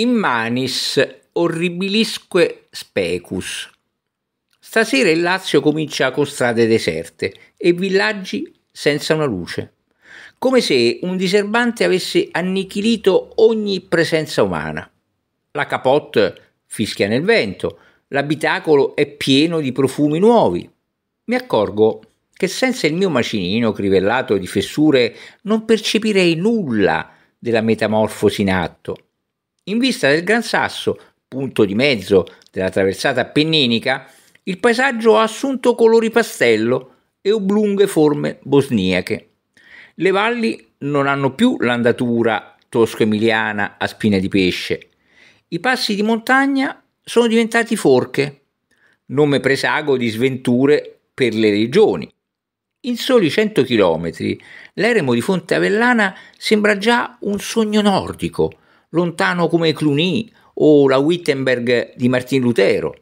in manis orribilisque specus. Stasera il Lazio comincia con strade deserte e villaggi senza una luce, come se un diserbante avesse annichilito ogni presenza umana. La capote fischia nel vento, l'abitacolo è pieno di profumi nuovi. Mi accorgo che senza il mio macinino crivellato di fessure non percepirei nulla della metamorfosi in atto in vista del Gran Sasso, punto di mezzo della traversata appenninica, il paesaggio ha assunto colori pastello e oblunghe forme bosniache. Le valli non hanno più l'andatura tosco-emiliana a spina di pesce. I passi di montagna sono diventati forche, nome presago di sventure per le regioni. In soli 100 chilometri l'eremo di Fonte Avellana sembra già un sogno nordico, lontano come Cluny o la Wittenberg di Martin Lutero.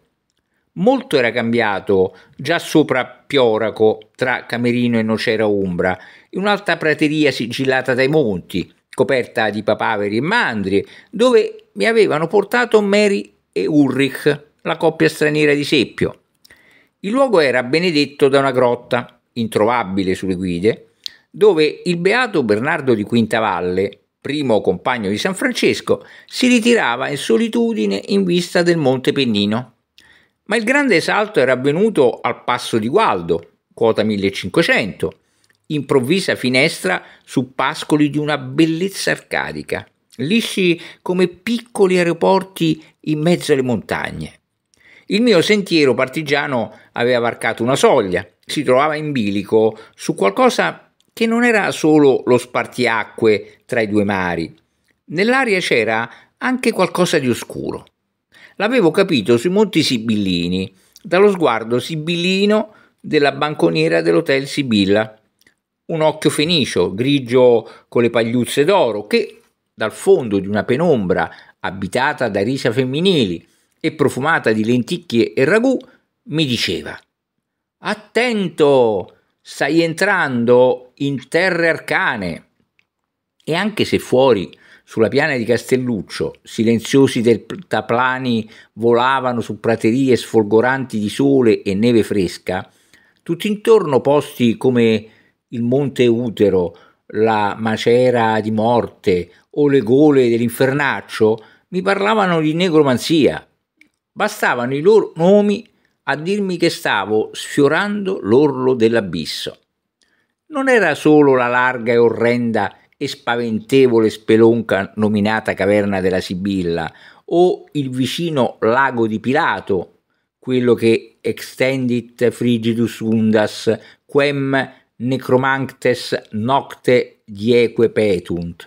Molto era cambiato già sopra Pioraco, tra Camerino e Nocera Umbra, in un'alta prateria sigillata dai monti, coperta di papaveri e mandrie, dove mi avevano portato Mary e Ulrich, la coppia straniera di Seppio. Il luogo era benedetto da una grotta, introvabile sulle guide, dove il beato Bernardo di Quintavalle, primo compagno di San Francesco, si ritirava in solitudine in vista del Monte Pennino. Ma il grande salto era avvenuto al passo di Gualdo, quota 1500, improvvisa finestra su pascoli di una bellezza arcadica, lisci come piccoli aeroporti in mezzo alle montagne. Il mio sentiero partigiano aveva varcato una soglia, si trovava in bilico su qualcosa che non era solo lo spartiacque tra i due mari. Nell'aria c'era anche qualcosa di oscuro. L'avevo capito sui Monti Sibillini, dallo sguardo sibillino della banconiera dell'Hotel Sibilla. Un occhio fenicio, grigio con le pagliuzze d'oro, che dal fondo di una penombra abitata da risa femminili e profumata di lenticchie e ragù, mi diceva: Attento! stai entrando in terre arcane. E anche se fuori, sulla piana di Castelluccio, silenziosi deltaplani volavano su praterie sfolgoranti di sole e neve fresca, tutt'intorno posti come il Monte Utero, la macera di morte o le gole dell'infernaccio mi parlavano di negromanzia. Bastavano i loro nomi a dirmi che stavo sfiorando l'orlo dell'abisso. Non era solo la larga e orrenda e spaventevole spelonca nominata Caverna della Sibilla o il vicino lago di Pilato, quello che extendit frigidus undas quem necromantes nocte dieque petunt.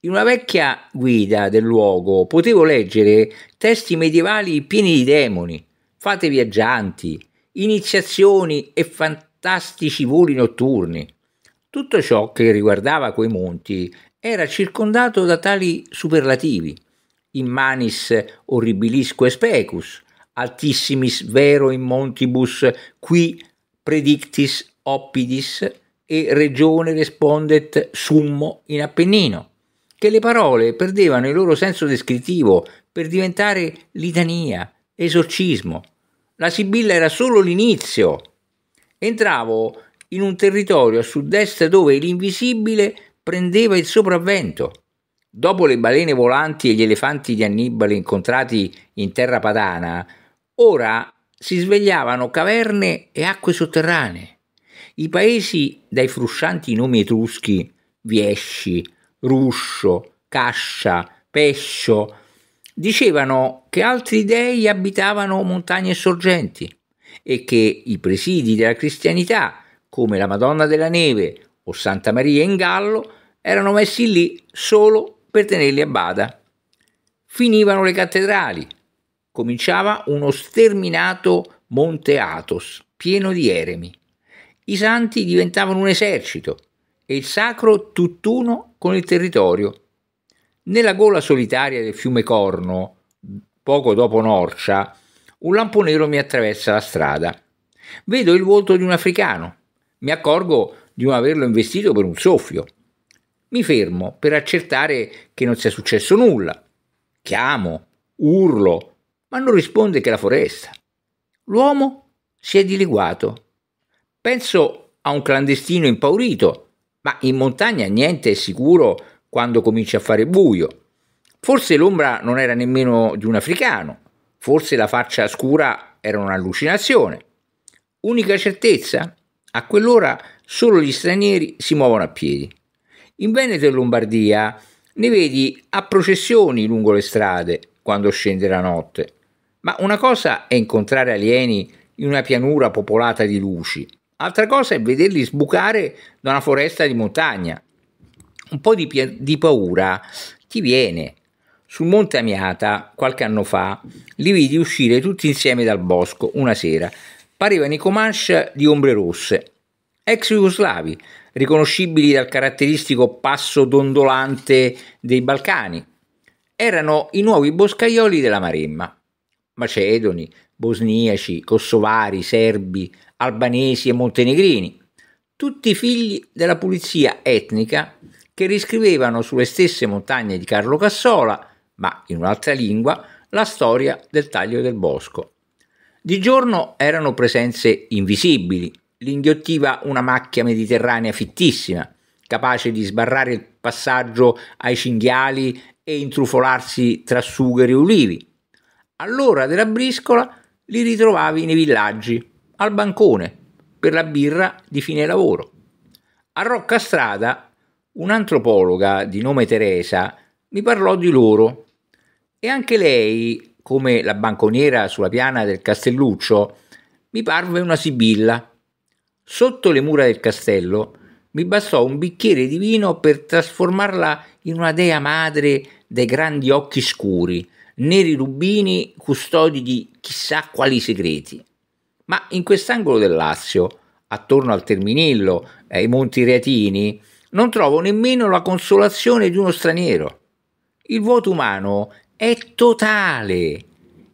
In una vecchia guida del luogo potevo leggere testi medievali pieni di demoni, fate viaggianti, iniziazioni e fantastici voli notturni. Tutto ciò che riguardava quei monti era circondato da tali superlativi. In manis horribilisque specus, altissimis vero in montibus, qui predictis oppidis e regione respondet summo in Appennino, che le parole perdevano il loro senso descrittivo per diventare litania, esorcismo. La Sibilla era solo l'inizio. Entravo in un territorio a sud-est dove l'invisibile prendeva il sopravvento. Dopo le balene volanti e gli elefanti di Annibale incontrati in terra padana, ora si svegliavano caverne e acque sotterranee. I paesi dai fruscianti nomi etruschi, Viesci, Ruscio, Cascia, Pescio, dicevano che altri dei abitavano montagne e sorgenti e che i presidi della cristianità, come la Madonna della Neve o Santa Maria in Gallo, erano messi lì solo per tenerli a bada. Finivano le cattedrali, cominciava uno sterminato Monte Athos, pieno di eremi. I santi diventavano un esercito e il sacro tutt'uno con il territorio nella gola solitaria del fiume Corno, poco dopo Norcia, un lampo nero mi attraversa la strada. Vedo il volto di un africano. Mi accorgo di non averlo investito per un soffio. Mi fermo per accertare che non sia successo nulla. Chiamo, urlo, ma non risponde che la foresta. L'uomo si è dileguato. Penso a un clandestino impaurito, ma in montagna niente è sicuro quando comincia a fare buio. Forse l'ombra non era nemmeno di un africano, forse la faccia scura era un'allucinazione. Unica certezza? A quell'ora solo gli stranieri si muovono a piedi. In Veneto e Lombardia ne vedi a processioni lungo le strade quando scende la notte, ma una cosa è incontrare alieni in una pianura popolata di luci, altra cosa è vederli sbucare da una foresta di montagna un po' di, di paura ti viene. Sul Monte Amiata, qualche anno fa, li vidi uscire tutti insieme dal bosco una sera. Parevano i Comanche di ombre rosse, ex jugoslavi, riconoscibili dal caratteristico passo dondolante dei Balcani. Erano i nuovi boscaioli della Maremma, macedoni, bosniaci, kosovari, serbi, albanesi e montenegrini, tutti figli della pulizia etnica che riscrivevano sulle stesse montagne di Carlo Cassola, ma in un'altra lingua, la storia del taglio del bosco. Di giorno erano presenze invisibili, l'inghiottiva una macchia mediterranea fittissima, capace di sbarrare il passaggio ai cinghiali e intrufolarsi tra sugheri e ulivi. All'ora della briscola li ritrovavi nei villaggi, al bancone, per la birra di fine lavoro. A Roccastrada Un'antropologa di nome Teresa mi parlò di loro e anche lei, come la banconiera sulla piana del castelluccio, mi parve una sibilla. Sotto le mura del castello mi bastò un bicchiere di vino per trasformarla in una dea madre dai grandi occhi scuri, neri rubini custodi di chissà quali segreti. Ma in quest'angolo del Lazio, attorno al Terminillo ai Monti Reatini, non trovo nemmeno la consolazione di uno straniero. Il vuoto umano è totale.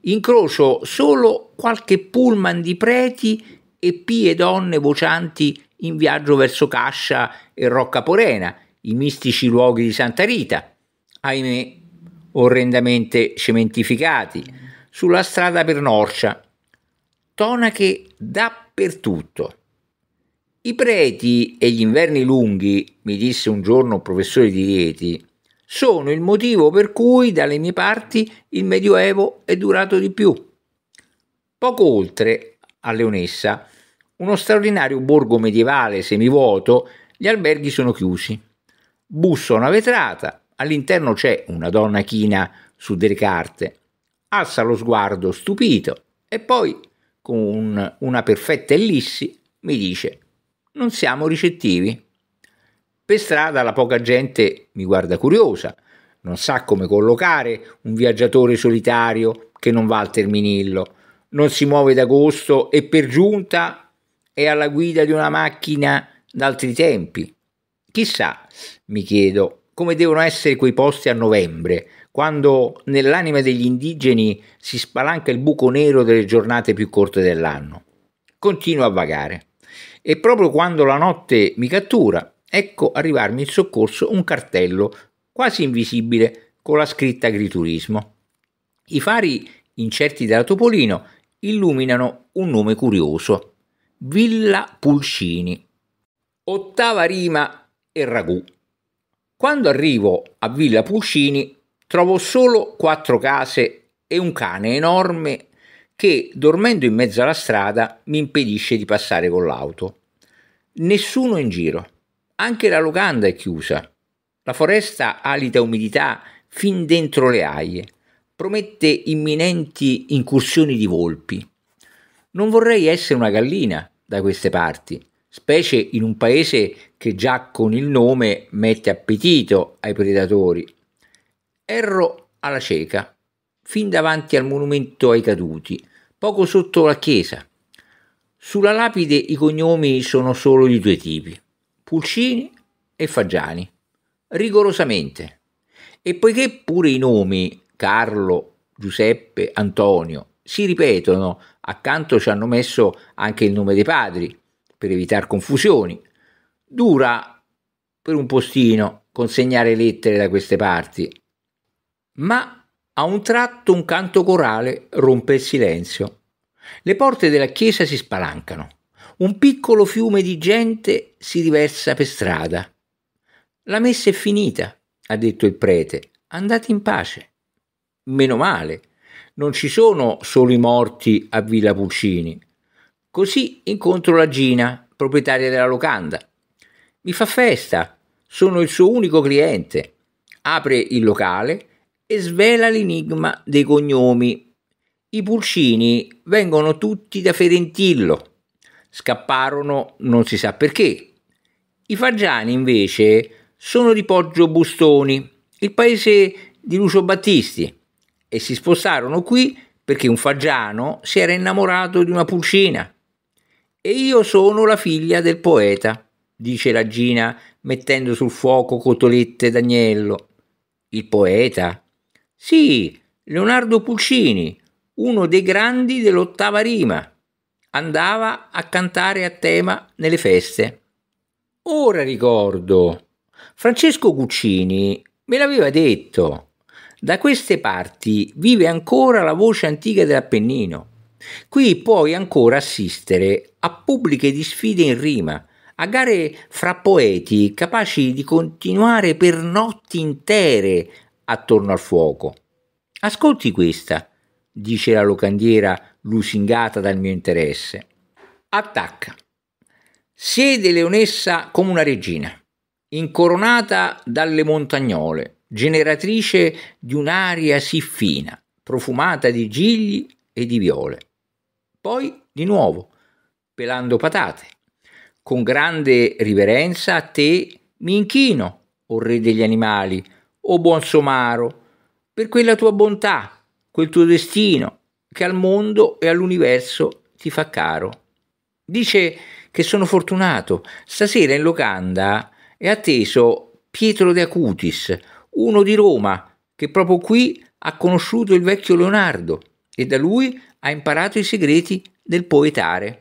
Incrocio solo qualche pullman di preti e pie donne vocianti in viaggio verso Cascia e Roccaporena, i mistici luoghi di Santa Rita, ahimè orrendamente cementificati, sulla strada per Norcia. Tonache dappertutto. I preti e gli inverni lunghi, mi disse un giorno un professore di Rieti, sono il motivo per cui dalle mie parti il Medioevo è durato di più. Poco oltre, a Leonessa, uno straordinario borgo medievale semivuoto, gli alberghi sono chiusi. Bussa una vetrata, all'interno c'è una donna china su delle carte. Alza lo sguardo stupito e poi, con una perfetta ellissi, mi dice non siamo ricettivi. Per strada la poca gente mi guarda curiosa, non sa come collocare un viaggiatore solitario che non va al terminillo, non si muove d'agosto e per giunta è alla guida di una macchina d'altri tempi. Chissà, mi chiedo, come devono essere quei posti a novembre, quando nell'anima degli indigeni si spalanca il buco nero delle giornate più corte dell'anno. Continuo a vagare. E proprio quando la notte mi cattura, ecco arrivarmi in soccorso un cartello quasi invisibile con la scritta agriturismo. I fari incerti della Topolino illuminano un nome curioso, Villa Pulcini. Ottava rima e ragù. Quando arrivo a Villa Pulcini trovo solo quattro case e un cane enorme che, dormendo in mezzo alla strada, mi impedisce di passare con l'auto. Nessuno in giro. Anche la locanda è chiusa. La foresta alita umidità fin dentro le aie. Promette imminenti incursioni di volpi. Non vorrei essere una gallina da queste parti, specie in un paese che già con il nome mette appetito ai predatori. Erro alla cieca, fin davanti al monumento ai caduti, poco sotto la chiesa. Sulla lapide i cognomi sono solo di due tipi, Pulcini e Fagiani, rigorosamente. E poiché pure i nomi Carlo, Giuseppe, Antonio si ripetono, accanto ci hanno messo anche il nome dei padri, per evitare confusioni, dura per un postino consegnare lettere da queste parti. Ma a un tratto un canto corale rompe il silenzio. Le porte della chiesa si spalancano. Un piccolo fiume di gente si riversa per strada. La messa è finita, ha detto il prete. Andate in pace. Meno male. Non ci sono solo i morti a Villa Pulcini. Così incontro la Gina, proprietaria della locanda. Mi fa festa. Sono il suo unico cliente. Apre il locale e svela l'enigma dei cognomi. I Pulcini vengono tutti da Ferentillo, scapparono non si sa perché. I fagiani invece sono di Poggio Bustoni, il paese di Lucio Battisti, e si spostarono qui perché un fagiano si era innamorato di una pulcina. E io sono la figlia del poeta, dice la Gina mettendo sul fuoco cotolette d'agnello. Il poeta sì, Leonardo Pulcini, uno dei grandi dell'ottava rima. Andava a cantare a tema nelle feste. Ora ricordo, Francesco Cuccini me l'aveva detto. Da queste parti vive ancora la voce antica dell'Appennino. Qui puoi ancora assistere a pubbliche disfide in rima, a gare fra poeti capaci di continuare per notti intere attorno al fuoco. Ascolti questa, dice la locandiera lusingata dal mio interesse. Attacca. Siede leonessa come una regina, incoronata dalle montagnole, generatrice di un'aria sì fina, profumata di gigli e di viole. Poi, di nuovo, pelando patate. Con grande riverenza a te mi inchino, o re degli animali, o buon somaro, per quella tua bontà, quel tuo destino che al mondo e all'universo ti fa caro. Dice che sono fortunato. Stasera in locanda è atteso Pietro De Acutis, uno di Roma, che proprio qui ha conosciuto il vecchio Leonardo e da lui ha imparato i segreti del poetare.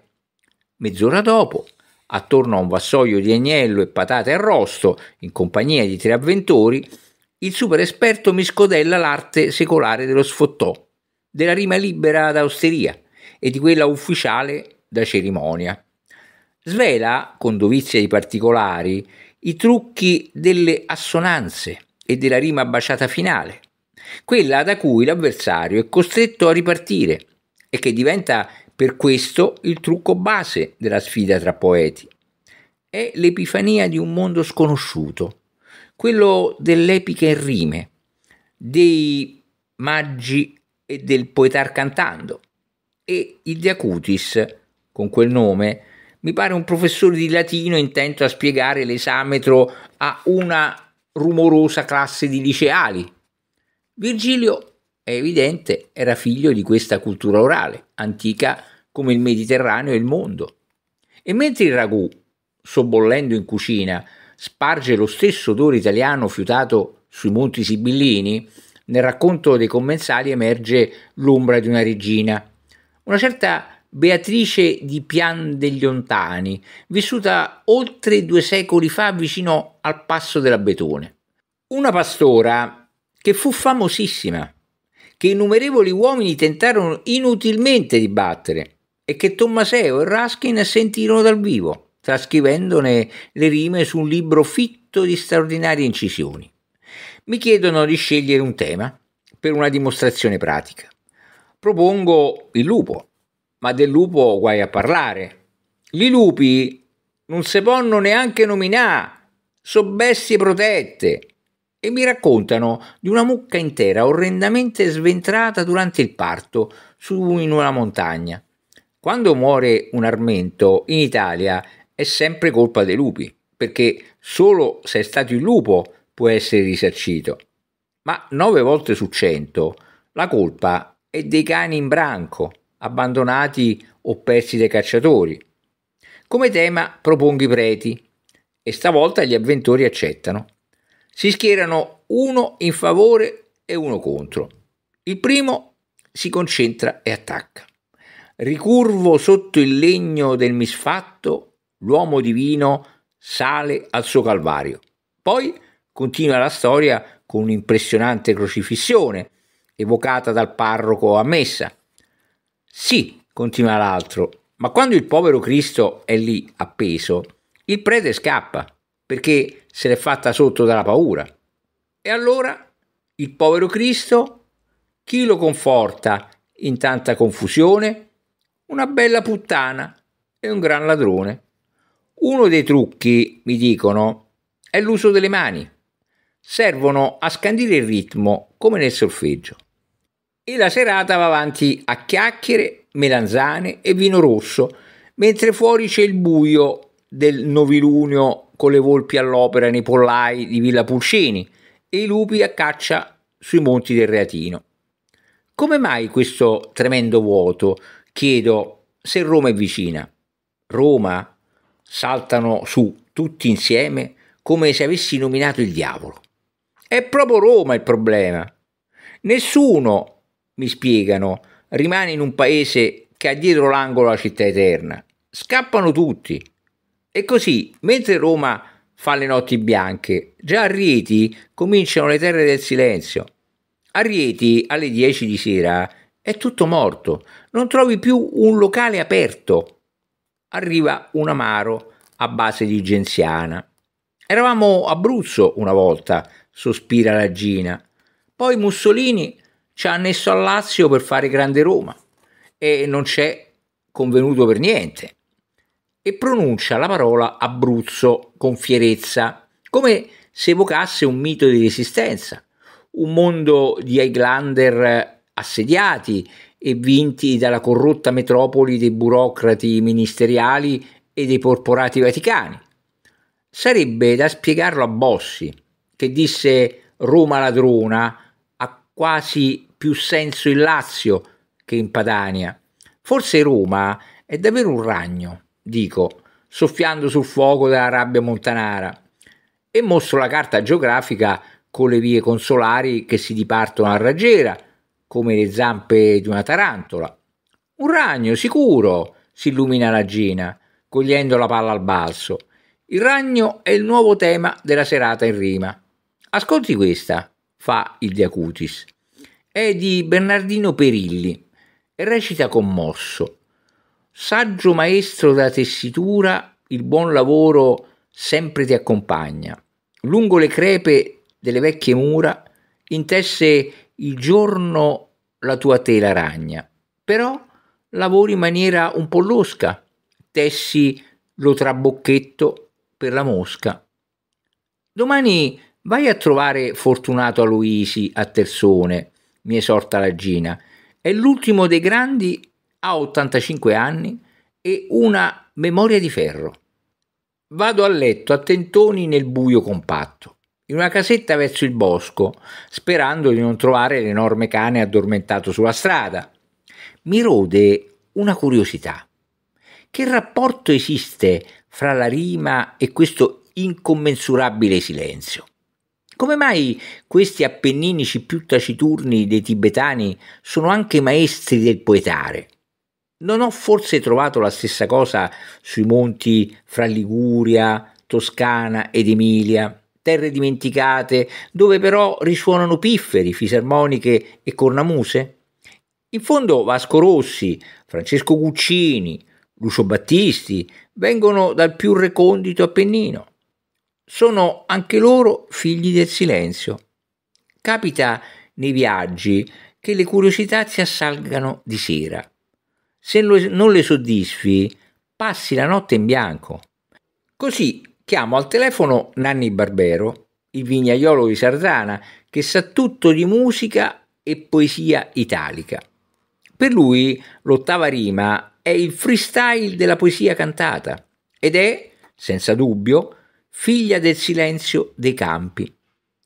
Mezz'ora dopo, attorno a un vassoio di agnello e patate arrosto, in compagnia di tre avventori, il super esperto mi scodella l'arte secolare dello sfottò, della rima libera da osteria e di quella ufficiale da cerimonia. Svela, con dovizia di particolari, i trucchi delle assonanze e della rima baciata finale, quella da cui l'avversario è costretto a ripartire e che diventa per questo il trucco base della sfida tra poeti. È l'epifania di un mondo sconosciuto quello dell'epica in rime, dei maggi e del poetar cantando. E il Diacutis, con quel nome, mi pare un professore di latino intento a spiegare l'esametro a una rumorosa classe di liceali. Virgilio, è evidente, era figlio di questa cultura orale, antica come il Mediterraneo e il mondo. E mentre il ragù, sobbollendo in cucina, sparge lo stesso odore italiano fiutato sui monti sibillini, nel racconto dei commensali emerge l'ombra di una regina, una certa Beatrice di Pian degli Ontani, vissuta oltre due secoli fa vicino al Passo dell'Abetone. Una pastora che fu famosissima, che innumerevoli uomini tentarono inutilmente di battere e che Tommaseo e Ruskin sentirono dal vivo trascrivendone le rime su un libro fitto di straordinarie incisioni. Mi chiedono di scegliere un tema per una dimostrazione pratica. Propongo il lupo, ma del lupo guai a parlare. Gli lupi non si possono neanche nominare, sono bestie protette. E mi raccontano di una mucca intera orrendamente sventrata durante il parto su in una montagna. Quando muore un armento in Italia è sempre colpa dei lupi, perché solo se è stato il lupo può essere risarcito. Ma 9 volte su 100 la colpa è dei cani in branco, abbandonati o persi dai cacciatori. Come tema propongo i preti e stavolta gli avventori accettano. Si schierano uno in favore e uno contro. Il primo si concentra e attacca. Ricurvo sotto il legno del misfatto l'uomo divino sale al suo Calvario. Poi continua la storia con un'impressionante crocifissione, evocata dal parroco a messa. Sì, continua l'altro, ma quando il povero Cristo è lì appeso, il prete scappa, perché se l'è fatta sotto dalla paura. E allora il povero Cristo, chi lo conforta in tanta confusione? Una bella puttana e un gran ladrone. Uno dei trucchi, mi dicono, è l'uso delle mani. Servono a scandire il ritmo, come nel solfeggio. E la serata va avanti a chiacchiere, melanzane e vino rosso, mentre fuori c'è il buio del novilunio con le volpi all'opera nei pollai di Villa Pulcini e i lupi a caccia sui monti del Reatino. Come mai questo tremendo vuoto? Chiedo se Roma è vicina. Roma saltano su tutti insieme come se avessi nominato il diavolo. È proprio Roma il problema. Nessuno, mi spiegano, rimane in un paese che ha dietro l'angolo la città eterna. Scappano tutti. E così, mentre Roma fa le notti bianche, già a Rieti cominciano le terre del silenzio. A Rieti, alle 10 di sera, è tutto morto. Non trovi più un locale aperto arriva un amaro a base di genziana. Eravamo a Abruzzo una volta, sospira la Gina. Poi Mussolini ci ha annesso a Lazio per fare Grande Roma e non c'è convenuto per niente. E pronuncia la parola Abruzzo con fierezza, come se evocasse un mito di resistenza, un mondo di Highlander assediati e vinti dalla corrotta metropoli dei burocrati ministeriali e dei porporati vaticani. Sarebbe da spiegarlo a Bossi, che disse Roma ladrona ha quasi più senso in Lazio che in Padania. Forse Roma è davvero un ragno, dico, soffiando sul fuoco della rabbia montanara. E mostro la carta geografica con le vie consolari che si dipartono a raggiera come le zampe di una tarantola. Un ragno, sicuro, si illumina la Gina, cogliendo la palla al balzo. Il ragno è il nuovo tema della serata in rima. Ascolti questa, fa il Diacutis. È di Bernardino Perilli e recita commosso. Saggio maestro da tessitura, il buon lavoro sempre ti accompagna. Lungo le crepe delle vecchie mura intesse il giorno la tua tela ragna, però lavori in maniera un po' losca, tessi lo trabocchetto per la mosca. Domani vai a trovare Fortunato Aloisi a Tersone, mi esorta la Gina. È l'ultimo dei grandi, ha 85 anni e una memoria di ferro. Vado a letto a tentoni nel buio compatto in una casetta verso il bosco, sperando di non trovare l'enorme cane addormentato sulla strada. Mi rode una curiosità. Che rapporto esiste fra la rima e questo incommensurabile silenzio? Come mai questi appenninici più taciturni dei tibetani sono anche maestri del poetare? Non ho forse trovato la stessa cosa sui monti fra Liguria, Toscana ed Emilia? terre dimenticate, dove però risuonano pifferi, fisarmoniche e cornamuse? In fondo Vasco Rossi, Francesco Guccini, Lucio Battisti vengono dal più recondito Appennino. Sono anche loro figli del silenzio. Capita nei viaggi che le curiosità ti assalgano di sera. Se non le soddisfi, passi la notte in bianco. Così Chiamo al telefono Nanni Barbero, il vignaiolo di Sardana, che sa tutto di musica e poesia italica. Per lui l'ottava rima è il freestyle della poesia cantata ed è, senza dubbio, figlia del silenzio dei campi.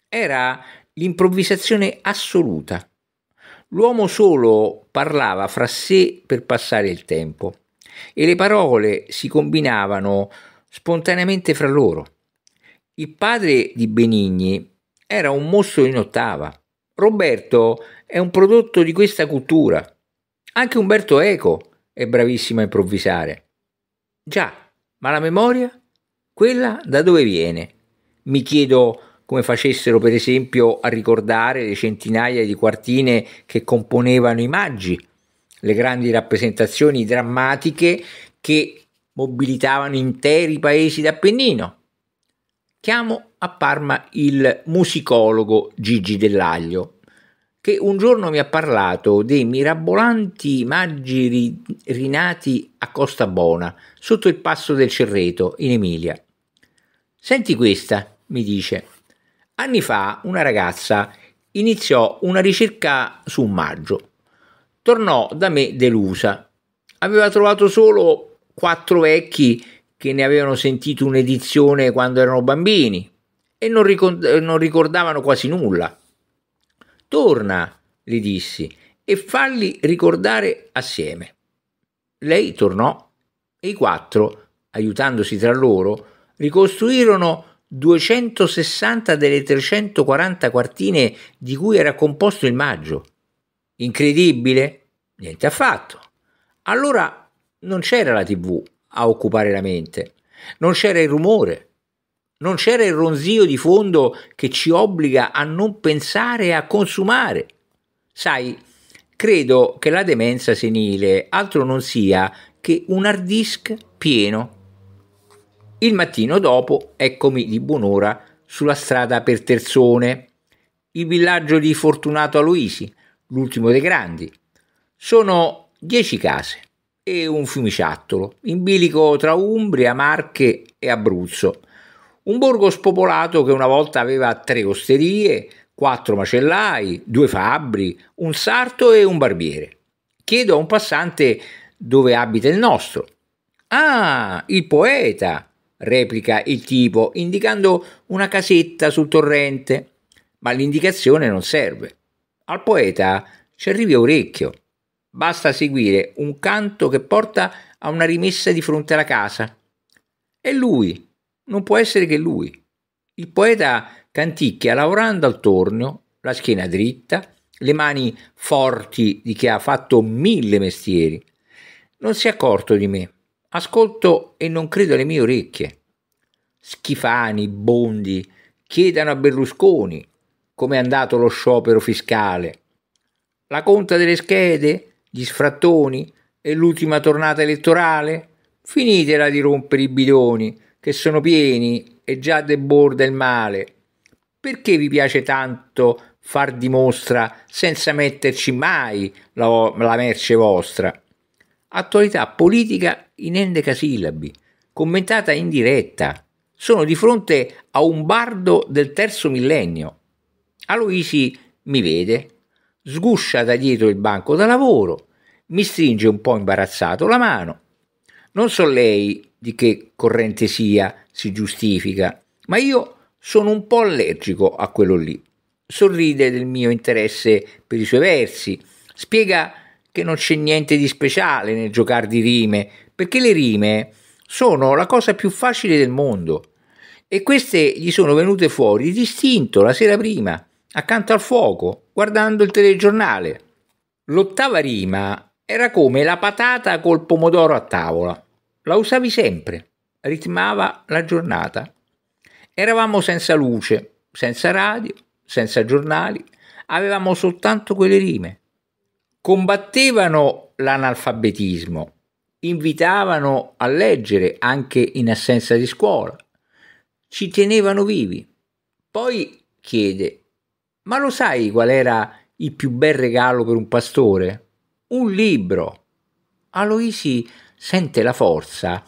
Era l'improvvisazione assoluta. L'uomo solo parlava fra sé per passare il tempo e le parole si combinavano spontaneamente fra loro. Il padre di Benigni era un mostro in ottava. Roberto è un prodotto di questa cultura. Anche Umberto Eco è bravissimo a improvvisare. Già, ma la memoria? Quella da dove viene? Mi chiedo come facessero per esempio a ricordare le centinaia di quartine che componevano i maggi, le grandi rappresentazioni drammatiche che mobilitavano interi paesi d'Appennino. Chiamo a Parma il musicologo Gigi Dell'Aglio, che un giorno mi ha parlato dei mirabolanti maggi rinati a Costa Bona, sotto il passo del Cerreto, in Emilia. Senti questa, mi dice. Anni fa una ragazza iniziò una ricerca su un maggio. Tornò da me delusa. Aveva trovato solo quattro vecchi che ne avevano sentito un'edizione quando erano bambini e non, ricord- eh, non ricordavano quasi nulla. Torna, gli dissi, e falli ricordare assieme. Lei tornò e i quattro, aiutandosi tra loro, ricostruirono 260 delle 340 quartine di cui era composto il maggio. Incredibile? Niente affatto. Allora non c'era la tv a occupare la mente, non c'era il rumore, non c'era il ronzio di fondo che ci obbliga a non pensare e a consumare. Sai, credo che la demenza senile altro non sia che un hard disk pieno. Il mattino dopo eccomi di buon'ora sulla strada per Terzone, il villaggio di Fortunato Aloisi, l'ultimo dei grandi. Sono dieci case e un fiumiciattolo, in bilico tra Umbria, Marche e Abruzzo. Un borgo spopolato che una volta aveva tre osterie, quattro macellai, due fabbri, un sarto e un barbiere. Chiedo a un passante dove abita il nostro. Ah, il poeta, replica il tipo, indicando una casetta sul torrente. Ma l'indicazione non serve. Al poeta ci arrivi a orecchio. Basta seguire un canto che porta a una rimessa di fronte alla casa. È lui, non può essere che lui. Il poeta canticchia lavorando al tornio, la schiena dritta, le mani forti di chi ha fatto mille mestieri. Non si è accorto di me. Ascolto e non credo alle mie orecchie. Schifani, Bondi, chiedano a Berlusconi come è andato lo sciopero fiscale. La conta delle schede? gli sfrattoni e l'ultima tornata elettorale? Finitela di rompere i bidoni, che sono pieni e già deborda il male. Perché vi piace tanto far dimostra senza metterci mai la, la merce vostra? Attualità politica in endecasillabi, commentata in diretta. Sono di fronte a un bardo del terzo millennio. Aloisi mi vede, sguscia da dietro il banco da lavoro mi stringe un po' imbarazzato la mano. Non so lei di che corrente sia, si giustifica, ma io sono un po' allergico a quello lì. Sorride del mio interesse per i suoi versi, spiega che non c'è niente di speciale nel giocare di rime, perché le rime sono la cosa più facile del mondo. E queste gli sono venute fuori distinto la sera prima, accanto al fuoco, guardando il telegiornale. L'ottava rima era come la patata col pomodoro a tavola. La usavi sempre, ritmava la giornata. Eravamo senza luce, senza radio, senza giornali, avevamo soltanto quelle rime. Combattevano l'analfabetismo, invitavano a leggere anche in assenza di scuola, ci tenevano vivi. Poi chiede, ma lo sai qual era il più bel regalo per un pastore? un libro. Aloisi sente la forza,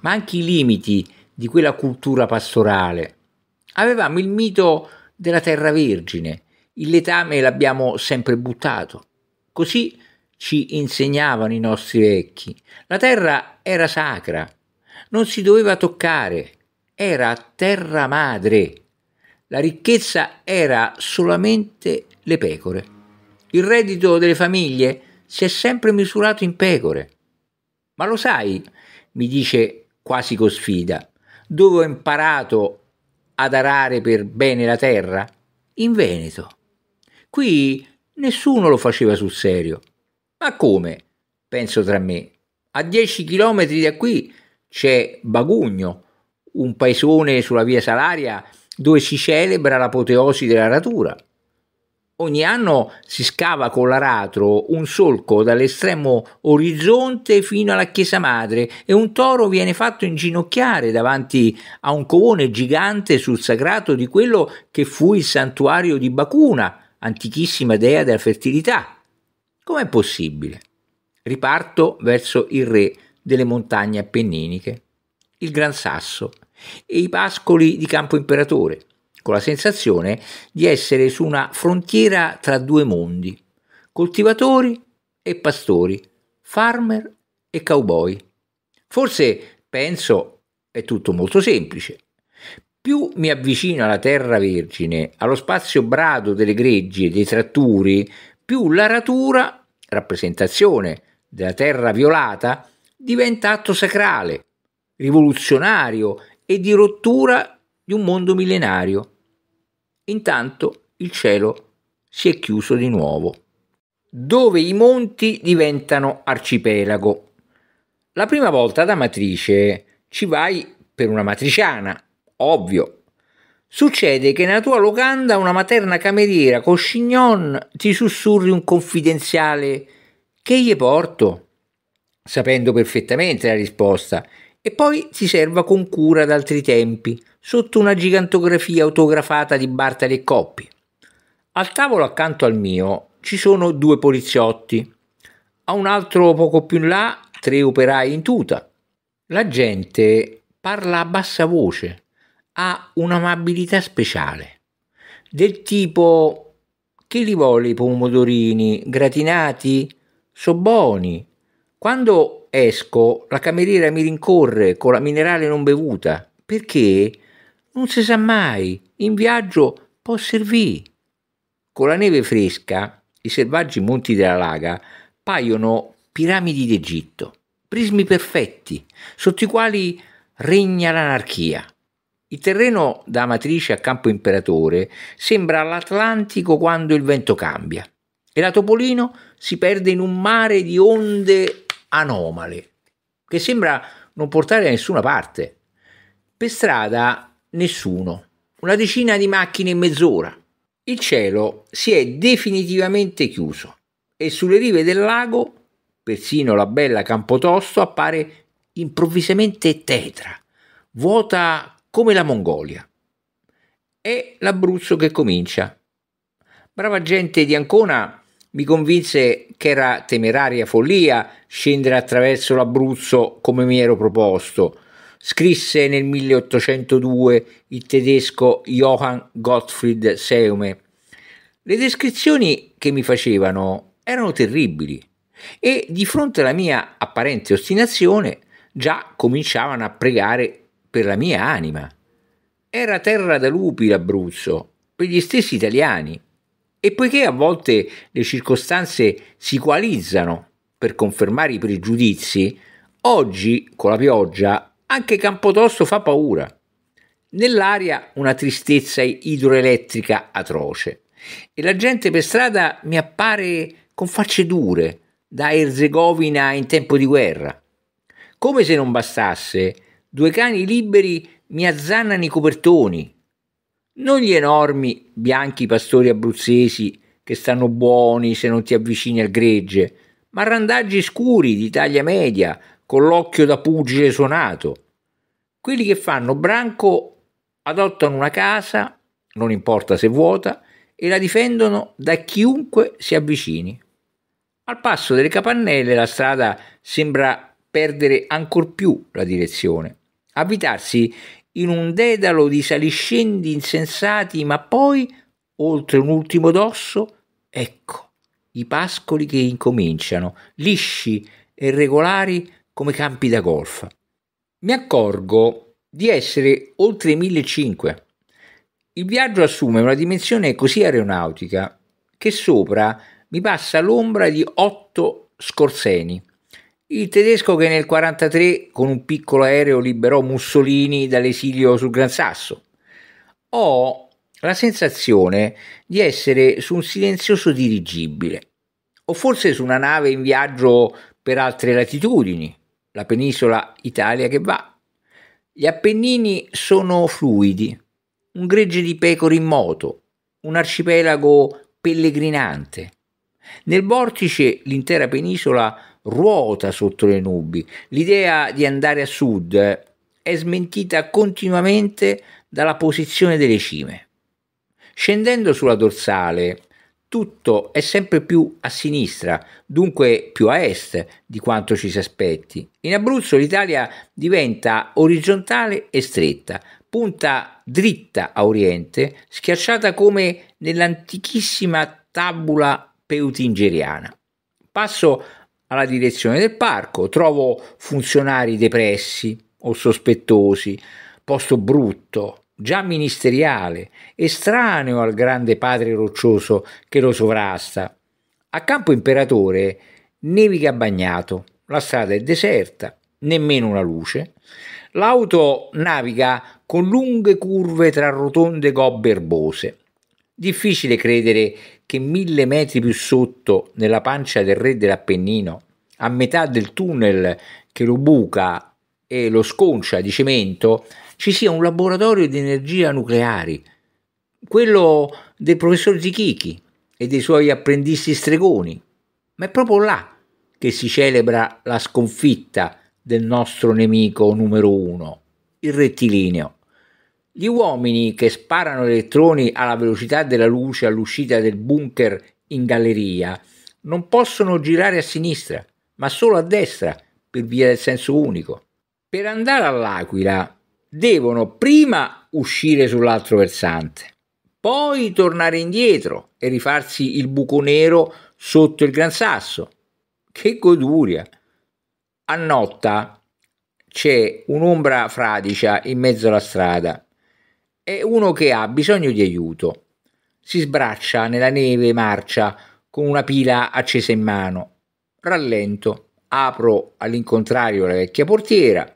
ma anche i limiti di quella cultura pastorale. Avevamo il mito della terra vergine, il letame l'abbiamo sempre buttato. Così ci insegnavano i nostri vecchi. La terra era sacra, non si doveva toccare, era terra madre. La ricchezza era solamente le pecore. Il reddito delle famiglie si è sempre misurato in pecore. Ma lo sai, mi dice quasi con sfida, dove ho imparato ad arare per bene la terra? In Veneto. Qui nessuno lo faceva sul serio. Ma come? Penso tra me. A dieci chilometri da qui c'è Bagugno, un paesone sulla via Salaria dove si celebra l'apoteosi della ratura. Ogni anno si scava con l'aratro un solco dall'estremo orizzonte fino alla chiesa madre e un toro viene fatto inginocchiare davanti a un covone gigante sul sagrato di quello che fu il santuario di Bacuna, antichissima dea della fertilità. Com'è possibile? Riparto verso il re delle montagne appenniniche, il Gran Sasso e i pascoli di Campo Imperatore con la sensazione di essere su una frontiera tra due mondi, coltivatori e pastori, farmer e cowboy. Forse, penso, è tutto molto semplice. Più mi avvicino alla terra vergine, allo spazio brado delle greggi e dei tratturi, più l'aratura, rappresentazione della terra violata, diventa atto sacrale, rivoluzionario e di rottura di un mondo millenario. Intanto il cielo si è chiuso di nuovo, dove i monti diventano arcipelago. La prima volta da matrice ci vai per una matriciana, ovvio. Succede che nella tua locanda una materna cameriera con scignon ti sussurri un confidenziale che gli porto? Sapendo perfettamente la risposta, e poi ti serva con cura ad altri tempi, sotto una gigantografia autografata di Bartali e Coppi. Al tavolo accanto al mio ci sono due poliziotti, a un altro poco più in là tre operai in tuta. La gente parla a bassa voce, ha un'amabilità speciale, del tipo chi li vuole i pomodorini gratinati? So buoni. Quando esco, la cameriera mi rincorre con la minerale non bevuta, perché non si sa mai, in viaggio può servire. Con la neve fresca, i selvaggi monti della Laga paiono piramidi d'Egitto, prismi perfetti, sotto i quali regna l'anarchia. Il terreno da Amatrice a Campo Imperatore sembra l'Atlantico quando il vento cambia e la Topolino si perde in un mare di onde anomale, che sembra non portare da nessuna parte. Per strada nessuno, una decina di macchine in mezz'ora. Il cielo si è definitivamente chiuso e sulle rive del lago persino la bella Campotosto appare improvvisamente tetra, vuota come la Mongolia. È l'Abruzzo che comincia. Brava gente di Ancona mi convinse che era temeraria follia scendere attraverso l'Abruzzo come mi ero proposto. Scrisse nel 1802 il tedesco Johann Gottfried Seume. Le descrizioni che mi facevano erano terribili e di fronte alla mia apparente ostinazione già cominciavano a pregare per la mia anima. Era terra da lupi l'Abruzzo, per gli stessi italiani, e poiché a volte le circostanze si qualizzano per confermare i pregiudizi, oggi con la pioggia anche Campotosto fa paura. Nell'aria una tristezza idroelettrica atroce e la gente per strada mi appare con facce dure, da Erzegovina in tempo di guerra. Come se non bastasse, due cani liberi mi azzannano i copertoni, non gli enormi bianchi pastori abruzzesi che stanno buoni se non ti avvicini al gregge, ma randaggi scuri di taglia media, con l'occhio da pugile suonato. Quelli che fanno branco adottano una casa, non importa se vuota, e la difendono da chiunque si avvicini. Al passo delle capannelle la strada sembra perdere ancor più la direzione, avvitarsi in un dedalo di saliscendi insensati, ma poi, oltre un ultimo dosso, ecco i pascoli che incominciano, lisci e regolari come campi da golf. Mi accorgo di essere oltre i 1.500. Il viaggio assume una dimensione così aeronautica che sopra mi passa l'ombra di otto scorseni il tedesco che nel 1943 con un piccolo aereo liberò Mussolini dall'esilio sul Gran Sasso. Ho la sensazione di essere su un silenzioso dirigibile, o forse su una nave in viaggio per altre latitudini, la penisola Italia che va. Gli Appennini sono fluidi, un gregge di pecore in moto, un arcipelago pellegrinante. Nel vortice l'intera penisola è ruota sotto le nubi. L'idea di andare a sud è smentita continuamente dalla posizione delle cime. Scendendo sulla dorsale, tutto è sempre più a sinistra, dunque più a est di quanto ci si aspetti. In Abruzzo l'Italia diventa orizzontale e stretta, punta dritta a oriente, schiacciata come nell'antichissima tabula peutingeriana. Passo alla direzione del parco, trovo funzionari depressi o sospettosi, posto brutto, già ministeriale, estraneo al grande padre roccioso che lo sovrasta. A Campo Imperatore nevica bagnato, la strada è deserta, nemmeno una luce. L'auto naviga con lunghe curve tra rotonde gobbe erbose. Difficile credere che mille metri più sotto, nella pancia del re dell'Appennino, a metà del tunnel che lo buca e lo sconcia di cemento ci sia un laboratorio di energia nucleare, quello del professor Zichichi e dei suoi apprendisti stregoni, ma è proprio là che si celebra la sconfitta del nostro nemico numero uno, il rettilineo. Gli uomini che sparano elettroni alla velocità della luce all'uscita del bunker in galleria non possono girare a sinistra ma solo a destra, per via del senso unico. Per andare all'Aquila devono prima uscire sull'altro versante, poi tornare indietro e rifarsi il buco nero sotto il Gran Sasso. Che goduria! A notta c'è un'ombra fradicia in mezzo alla strada. È uno che ha bisogno di aiuto. Si sbraccia nella neve marcia con una pila accesa in mano rallento, apro all'incontrario la vecchia portiera,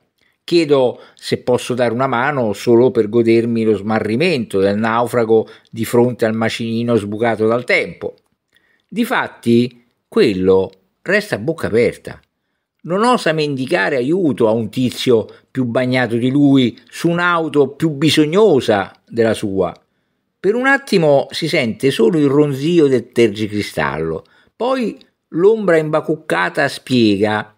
chiedo se posso dare una mano solo per godermi lo smarrimento del naufrago di fronte al macinino sbucato dal tempo. Difatti, quello resta a bocca aperta. Non osa mendicare aiuto a un tizio più bagnato di lui su un'auto più bisognosa della sua. Per un attimo si sente solo il ronzio del tergicristallo, poi L'ombra imbacuccata spiega,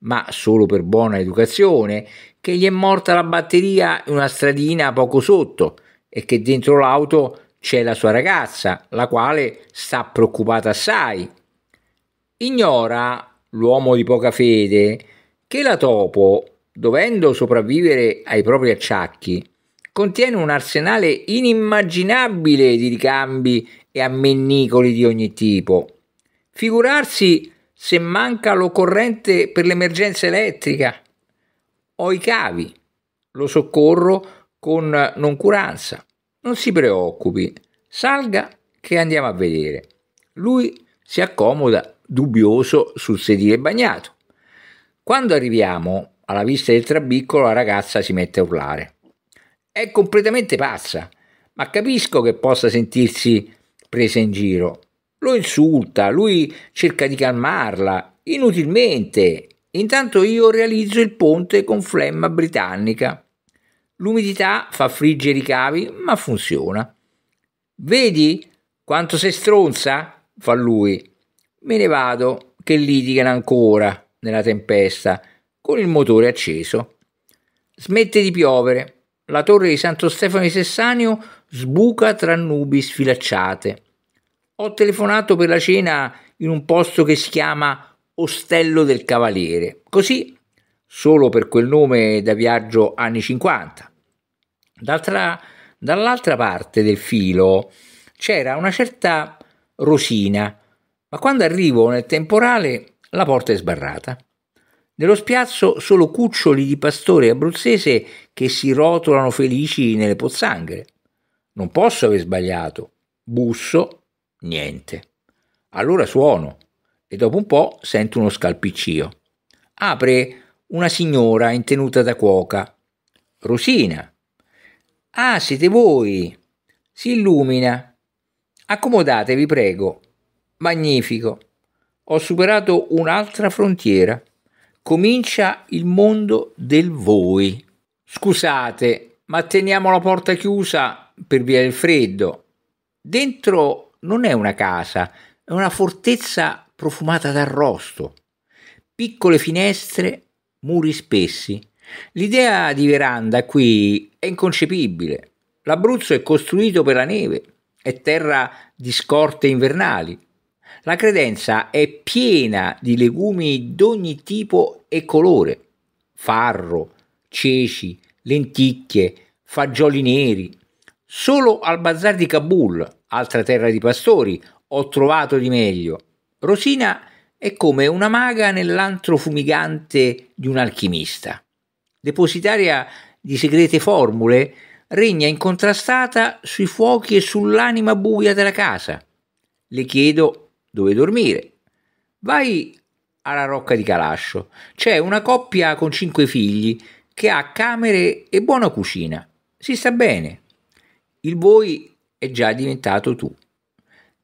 ma solo per buona educazione, che gli è morta la batteria in una stradina poco sotto e che dentro l'auto c'è la sua ragazza, la quale sta preoccupata assai. Ignora l'uomo di poca fede che la topo, dovendo sopravvivere ai propri acciacchi, contiene un arsenale inimmaginabile di ricambi e ammennicoli di ogni tipo. Figurarsi se manca l'occorrente per l'emergenza elettrica o i cavi. Lo soccorro con noncuranza. Non si preoccupi, salga che andiamo a vedere. Lui si accomoda dubbioso sul sedile bagnato. Quando arriviamo alla vista del trabiccolo la ragazza si mette a urlare. È completamente pazza, ma capisco che possa sentirsi presa in giro lo insulta, lui cerca di calmarla, inutilmente. Intanto io realizzo il ponte con flemma britannica. L'umidità fa friggere i cavi, ma funziona. Vedi quanto sei stronza? fa lui. Me ne vado, che litigano ancora nella tempesta, con il motore acceso. Smette di piovere. La torre di Santo Stefano di Sessanio sbuca tra nubi sfilacciate ho telefonato per la cena in un posto che si chiama Ostello del Cavaliere, così solo per quel nome da viaggio anni 50. D'altra, dall'altra parte del filo c'era una certa Rosina, ma quando arrivo nel temporale la porta è sbarrata. Nello spiazzo solo cuccioli di pastore abruzzese che si rotolano felici nelle pozzanghere. Non posso aver sbagliato. Busso Niente. Allora suono e dopo un po' sento uno scalpiccio. Apre una signora in tenuta da cuoca. Rosina. Ah, siete voi. Si illumina. Accomodatevi, prego. Magnifico. Ho superato un'altra frontiera. Comincia il mondo del voi. Scusate, ma teniamo la porta chiusa per via del freddo. Dentro non è una casa, è una fortezza profumata d'arrosto. Piccole finestre, muri spessi. L'idea di veranda qui è inconcepibile. L'Abruzzo è costruito per la neve, è terra di scorte invernali. La credenza è piena di legumi d'ogni tipo e colore. Farro, ceci, lenticchie, fagioli neri. Solo al bazar di Kabul, altra terra di pastori, ho trovato di meglio. Rosina è come una maga nell'antro fumigante di un alchimista. Depositaria di segrete formule, regna incontrastata sui fuochi e sull'anima buia della casa. Le chiedo dove dormire. Vai alla Rocca di Calascio. C'è una coppia con cinque figli che ha camere e buona cucina. Si sta bene. Il voi è già diventato tu.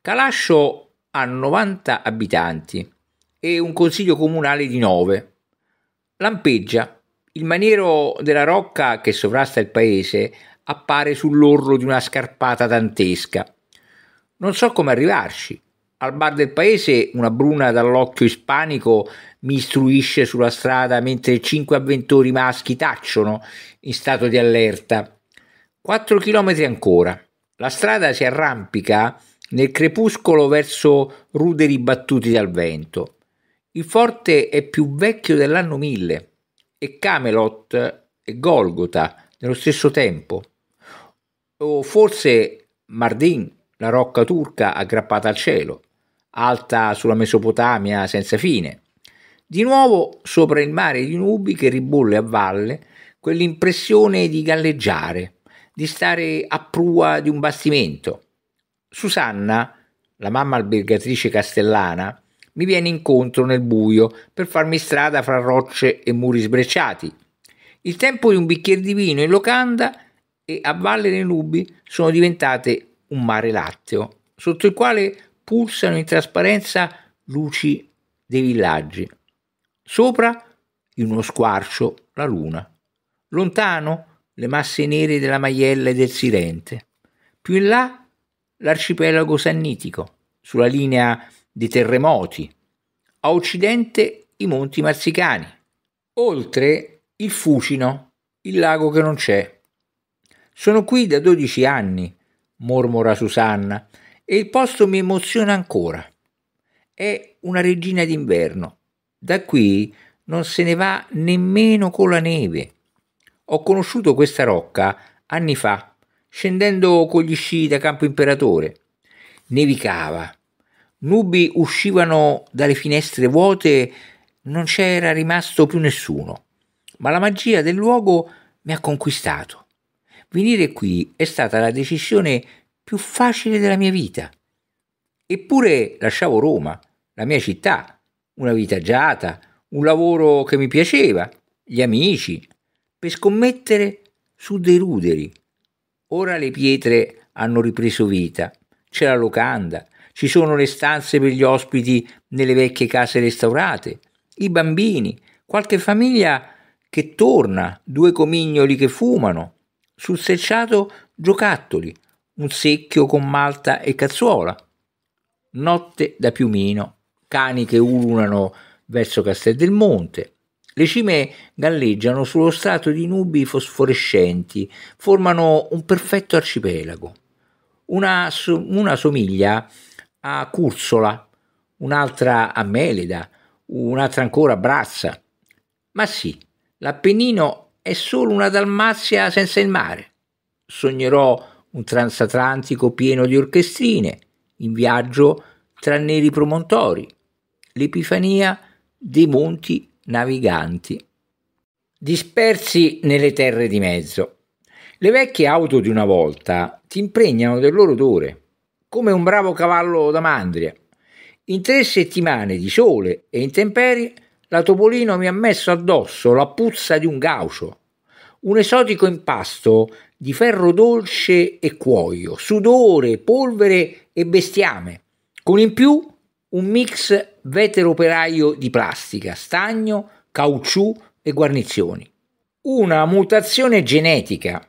Calascio ha 90 abitanti e un consiglio comunale di 9. Lampeggia, il maniero della rocca che sovrasta il paese appare sull'orlo di una scarpata dantesca. Non so come arrivarci. Al bar del paese una bruna dall'occhio ispanico mi istruisce sulla strada mentre cinque avventori maschi tacciono in stato di allerta. Quattro chilometri ancora. La strada si arrampica nel crepuscolo verso ruderi battuti dal vento. Il forte è più vecchio dell'anno 1000 e Camelot e Golgota nello stesso tempo. O forse Mardin, la rocca turca aggrappata al cielo, alta sulla Mesopotamia senza fine. Di nuovo sopra il mare di nubi che ribolle a valle quell'impressione di galleggiare di stare a prua di un bastimento. Susanna, la mamma albergatrice castellana, mi viene incontro nel buio per farmi strada fra rocce e muri sbrecciati. Il tempo di un bicchiere di vino in locanda e a valle dei nubi sono diventate un mare latteo, sotto il quale pulsano in trasparenza luci dei villaggi. Sopra, in uno squarcio, la luna. Lontano, le masse nere della Maiella e del Sirente. Più in là l'arcipelago sannitico, sulla linea dei terremoti. A occidente i monti marsicani. Oltre il Fucino, il lago che non c'è. Sono qui da 12 anni, mormora Susanna, e il posto mi emoziona ancora. È una regina d'inverno. Da qui non se ne va nemmeno con la neve. Ho conosciuto questa rocca anni fa, scendendo con gli sci da Campo Imperatore. Nevicava. Nubi uscivano dalle finestre vuote, non c'era rimasto più nessuno. Ma la magia del luogo mi ha conquistato. Venire qui è stata la decisione più facile della mia vita. Eppure lasciavo Roma, la mia città, una vita agiata, un lavoro che mi piaceva, gli amici, per scommettere su dei ruderi. Ora le pietre hanno ripreso vita, c'è la locanda, ci sono le stanze per gli ospiti nelle vecchie case restaurate, i bambini, qualche famiglia che torna, due comignoli che fumano, sul selciato giocattoli, un secchio con malta e cazzuola. Notte da piumino, cani che ululano verso Castel del Monte, le cime galleggiano sullo strato di nubi fosforescenti, formano un perfetto arcipelago. Una, una somiglia a Cursola, un'altra a Meleda, un'altra ancora a Brazza. Ma sì, l'Appennino è solo una Dalmazia senza il mare. Sognerò un transatlantico pieno di orchestrine, in viaggio tra neri promontori, l'epifania dei monti naviganti. Dispersi nelle terre di mezzo. Le vecchie auto di una volta ti impregnano del loro odore, come un bravo cavallo da mandria. In tre settimane di sole e intemperie, la Topolino mi ha messo addosso la puzza di un gaucho, un esotico impasto di ferro dolce e cuoio, sudore, polvere e bestiame, con in più un mix vetero operaio di plastica, stagno, caucciù e guarnizioni. Una mutazione genetica.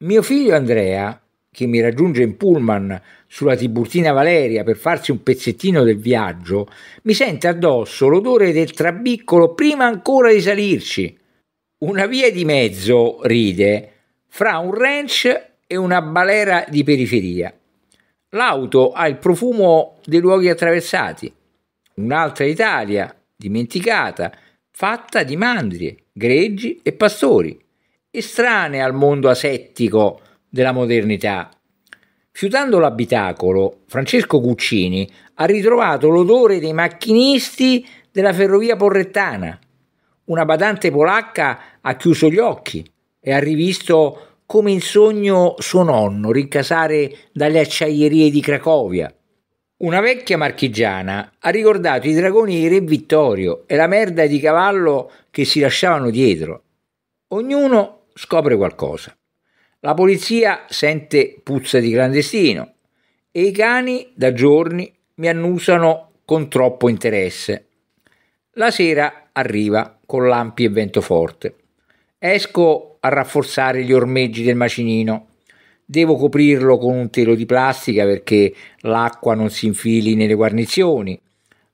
Mio figlio Andrea, che mi raggiunge in pullman sulla Tiburtina Valeria per farsi un pezzettino del viaggio, mi sente addosso l'odore del trabiccolo prima ancora di salirci. Una via di mezzo, ride, fra un ranch e una balera di periferia. L'auto ha il profumo dei luoghi attraversati, un'altra Italia dimenticata, fatta di mandrie, greggi e pastori, estranea al mondo asettico della modernità. Fiutando l'abitacolo, Francesco Cuccini ha ritrovato l'odore dei macchinisti della ferrovia porrettana. Una badante polacca ha chiuso gli occhi e ha rivisto come in sogno suo nonno rincasare dalle acciaierie di Cracovia. Una vecchia marchigiana ha ricordato i dragoni di Re Vittorio e la merda di cavallo che si lasciavano dietro. Ognuno scopre qualcosa. La polizia sente puzza di clandestino e i cani da giorni mi annusano con troppo interesse. La sera arriva con lampi e vento forte. Esco a rafforzare gli ormeggi del macinino. Devo coprirlo con un telo di plastica perché l'acqua non si infili nelle guarnizioni.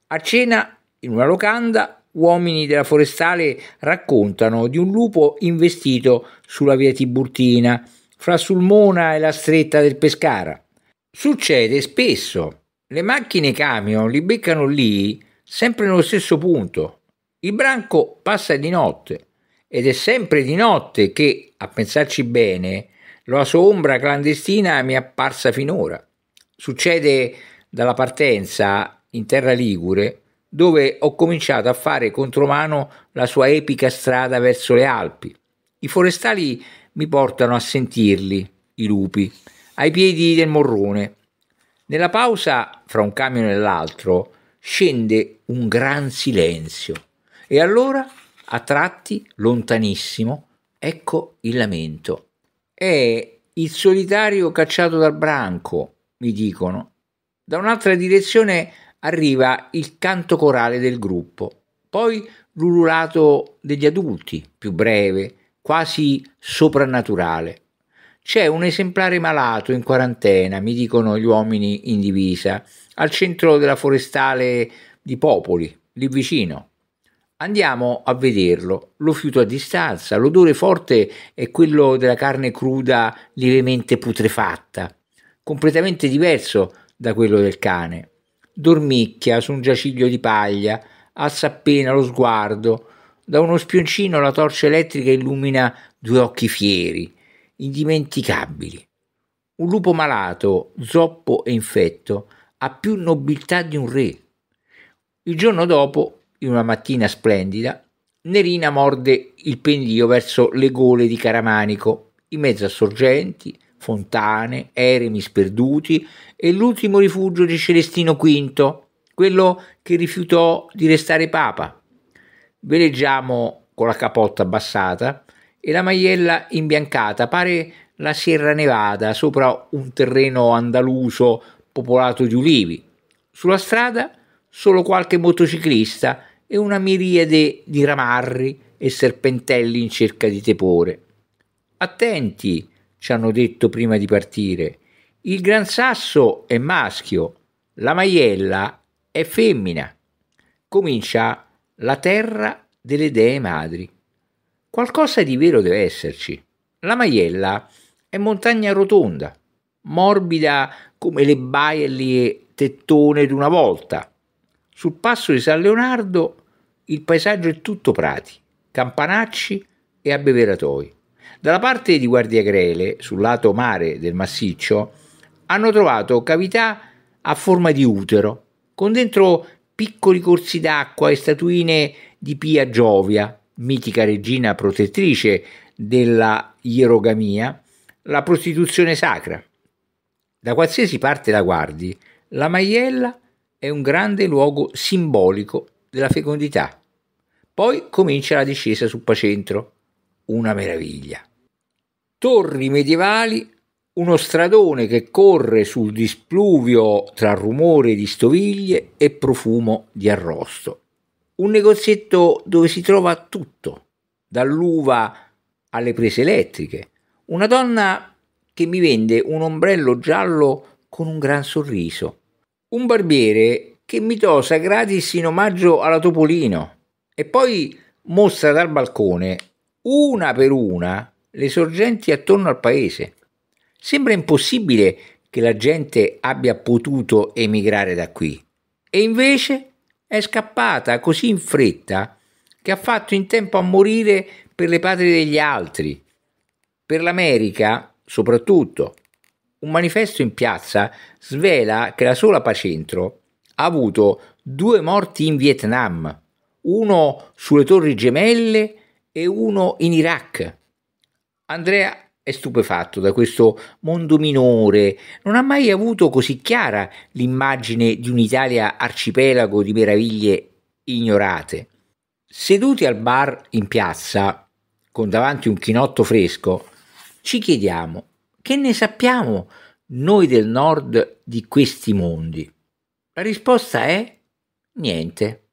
A cena, in una locanda, uomini della forestale raccontano di un lupo investito sulla via Tiburtina, fra Sulmona e la stretta del Pescara. Succede spesso. Le macchine camion li beccano lì, sempre nello stesso punto. Il branco passa di notte ed è sempre di notte che, a pensarci bene, la sua ombra clandestina mi è apparsa finora. Succede dalla partenza in terra ligure, dove ho cominciato a fare contromano la sua epica strada verso le Alpi. I forestali mi portano a sentirli, i lupi, ai piedi del morrone. Nella pausa fra un camion e l'altro scende un gran silenzio e allora a tratti lontanissimo, ecco il lamento. È il solitario cacciato dal branco, mi dicono. Da un'altra direzione arriva il canto corale del gruppo, poi l'ululato degli adulti, più breve, quasi soprannaturale. C'è un esemplare malato in quarantena, mi dicono gli uomini in divisa, al centro della forestale di Popoli, lì vicino. Andiamo a vederlo. Lo fiuto a distanza. L'odore forte è quello della carne cruda lievemente putrefatta, completamente diverso da quello del cane. Dormicchia su un giaciglio di paglia, alza appena lo sguardo. Da uno spioncino la torcia elettrica illumina due occhi fieri, indimenticabili. Un lupo malato, zoppo e infetto, ha più nobiltà di un re. Il giorno dopo in una mattina splendida, Nerina morde il pendio verso le gole di Caramanico, in mezzo a sorgenti, fontane, eremi sperduti e l'ultimo rifugio di Celestino V, quello che rifiutò di restare papa. Veleggiamo con la capotta abbassata e la maiella imbiancata, pare la Sierra Nevada sopra un terreno andaluso popolato di ulivi. Sulla strada solo qualche motociclista e una miriade di ramarri e serpentelli in cerca di tepore. Attenti, ci hanno detto prima di partire, il gran sasso è maschio, la maiella è femmina. Comincia la terra delle dee madri. Qualcosa di vero deve esserci. La maiella è montagna rotonda, morbida come le baie tettone d'una volta. Sul passo di San Leonardo il paesaggio è tutto prati, campanacci e abbeveratoi. Dalla parte di Guardia Grele, sul lato mare del massiccio, hanno trovato cavità a forma di utero, con dentro piccoli corsi d'acqua e statuine di Pia Giovia, mitica regina protettrice della ierogamia, la prostituzione sacra. Da qualsiasi parte la guardi, la Maiella è un grande luogo simbolico della fecondità. Poi comincia la discesa sul Pacentro. Una meraviglia. Torri medievali, uno stradone che corre sul displuvio tra rumore di stoviglie e profumo di arrosto. Un negozietto dove si trova tutto, dall'uva alle prese elettriche. Una donna che mi vende un ombrello giallo con un gran sorriso. Un barbiere che imitò Sagratis in omaggio alla Topolino e poi mostra dal balcone, una per una, le sorgenti attorno al paese. Sembra impossibile che la gente abbia potuto emigrare da qui. E invece è scappata così in fretta che ha fatto in tempo a morire per le patrie degli altri, per l'America soprattutto. Un manifesto in piazza svela che la sola Pacentro ha avuto due morti in Vietnam, uno sulle torri gemelle e uno in Iraq. Andrea è stupefatto da questo mondo minore, non ha mai avuto così chiara l'immagine di un'Italia arcipelago di meraviglie ignorate. Seduti al bar in piazza, con davanti un chinotto fresco, ci chiediamo che ne sappiamo noi del nord di questi mondi. La risposta è niente.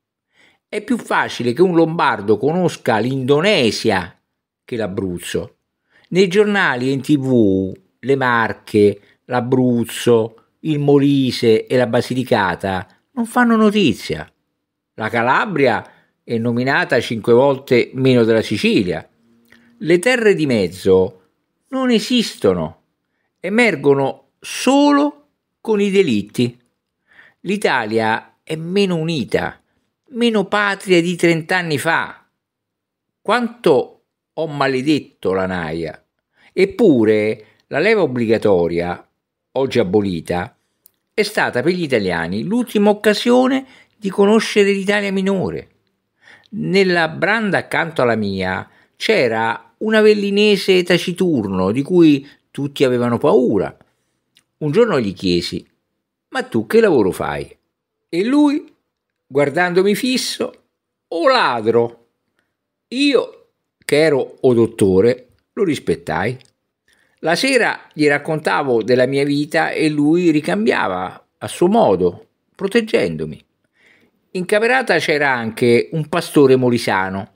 È più facile che un lombardo conosca l'Indonesia che l'Abruzzo. Nei giornali e in tv le Marche, l'Abruzzo, il Molise e la Basilicata non fanno notizia. La Calabria è nominata cinque volte meno della Sicilia. Le terre di mezzo non esistono, emergono solo con i delitti l'Italia è meno unita, meno patria di trent'anni fa. Quanto ho maledetto la naia. Eppure la leva obbligatoria, oggi abolita, è stata per gli italiani l'ultima occasione di conoscere l'Italia minore. Nella branda accanto alla mia c'era un avellinese taciturno di cui tutti avevano paura. Un giorno gli chiesi ma tu che lavoro fai? E lui, guardandomi fisso, o ladro. Io, che ero o dottore, lo rispettai. La sera gli raccontavo della mia vita e lui ricambiava a suo modo, proteggendomi. In camerata c'era anche un pastore molisano.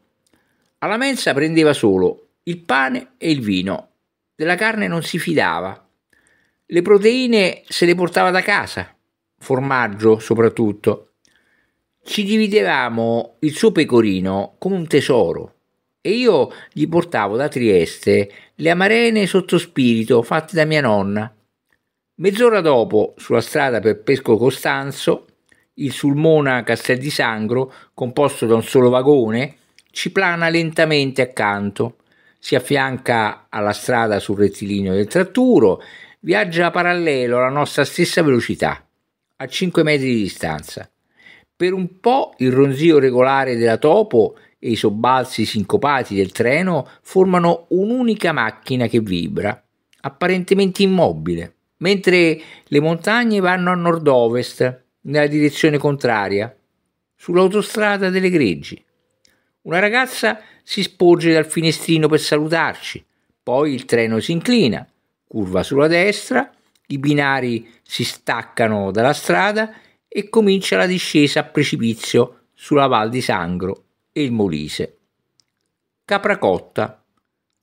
Alla mensa prendeva solo il pane e il vino. Della carne non si fidava. Le proteine se le portava da casa, formaggio soprattutto. Ci dividevamo il suo pecorino come un tesoro e io gli portavo da Trieste le amarene sottospirito fatte da mia nonna. Mezz'ora dopo, sulla strada per Pesco Costanzo, il Sulmona Castel di Sangro, composto da un solo vagone, ci plana lentamente accanto, si affianca alla strada sul rettilineo del tratturo viaggia parallelo alla nostra stessa velocità, a 5 metri di distanza. Per un po' il ronzio regolare della topo e i sobbalzi sincopati del treno formano un'unica macchina che vibra, apparentemente immobile, mentre le montagne vanno a nord-ovest, nella direzione contraria, sull'autostrada delle greggi. Una ragazza si sporge dal finestrino per salutarci, poi il treno si inclina curva sulla destra, i binari si staccano dalla strada e comincia la discesa a precipizio sulla Val di Sangro e il Molise. Capracotta,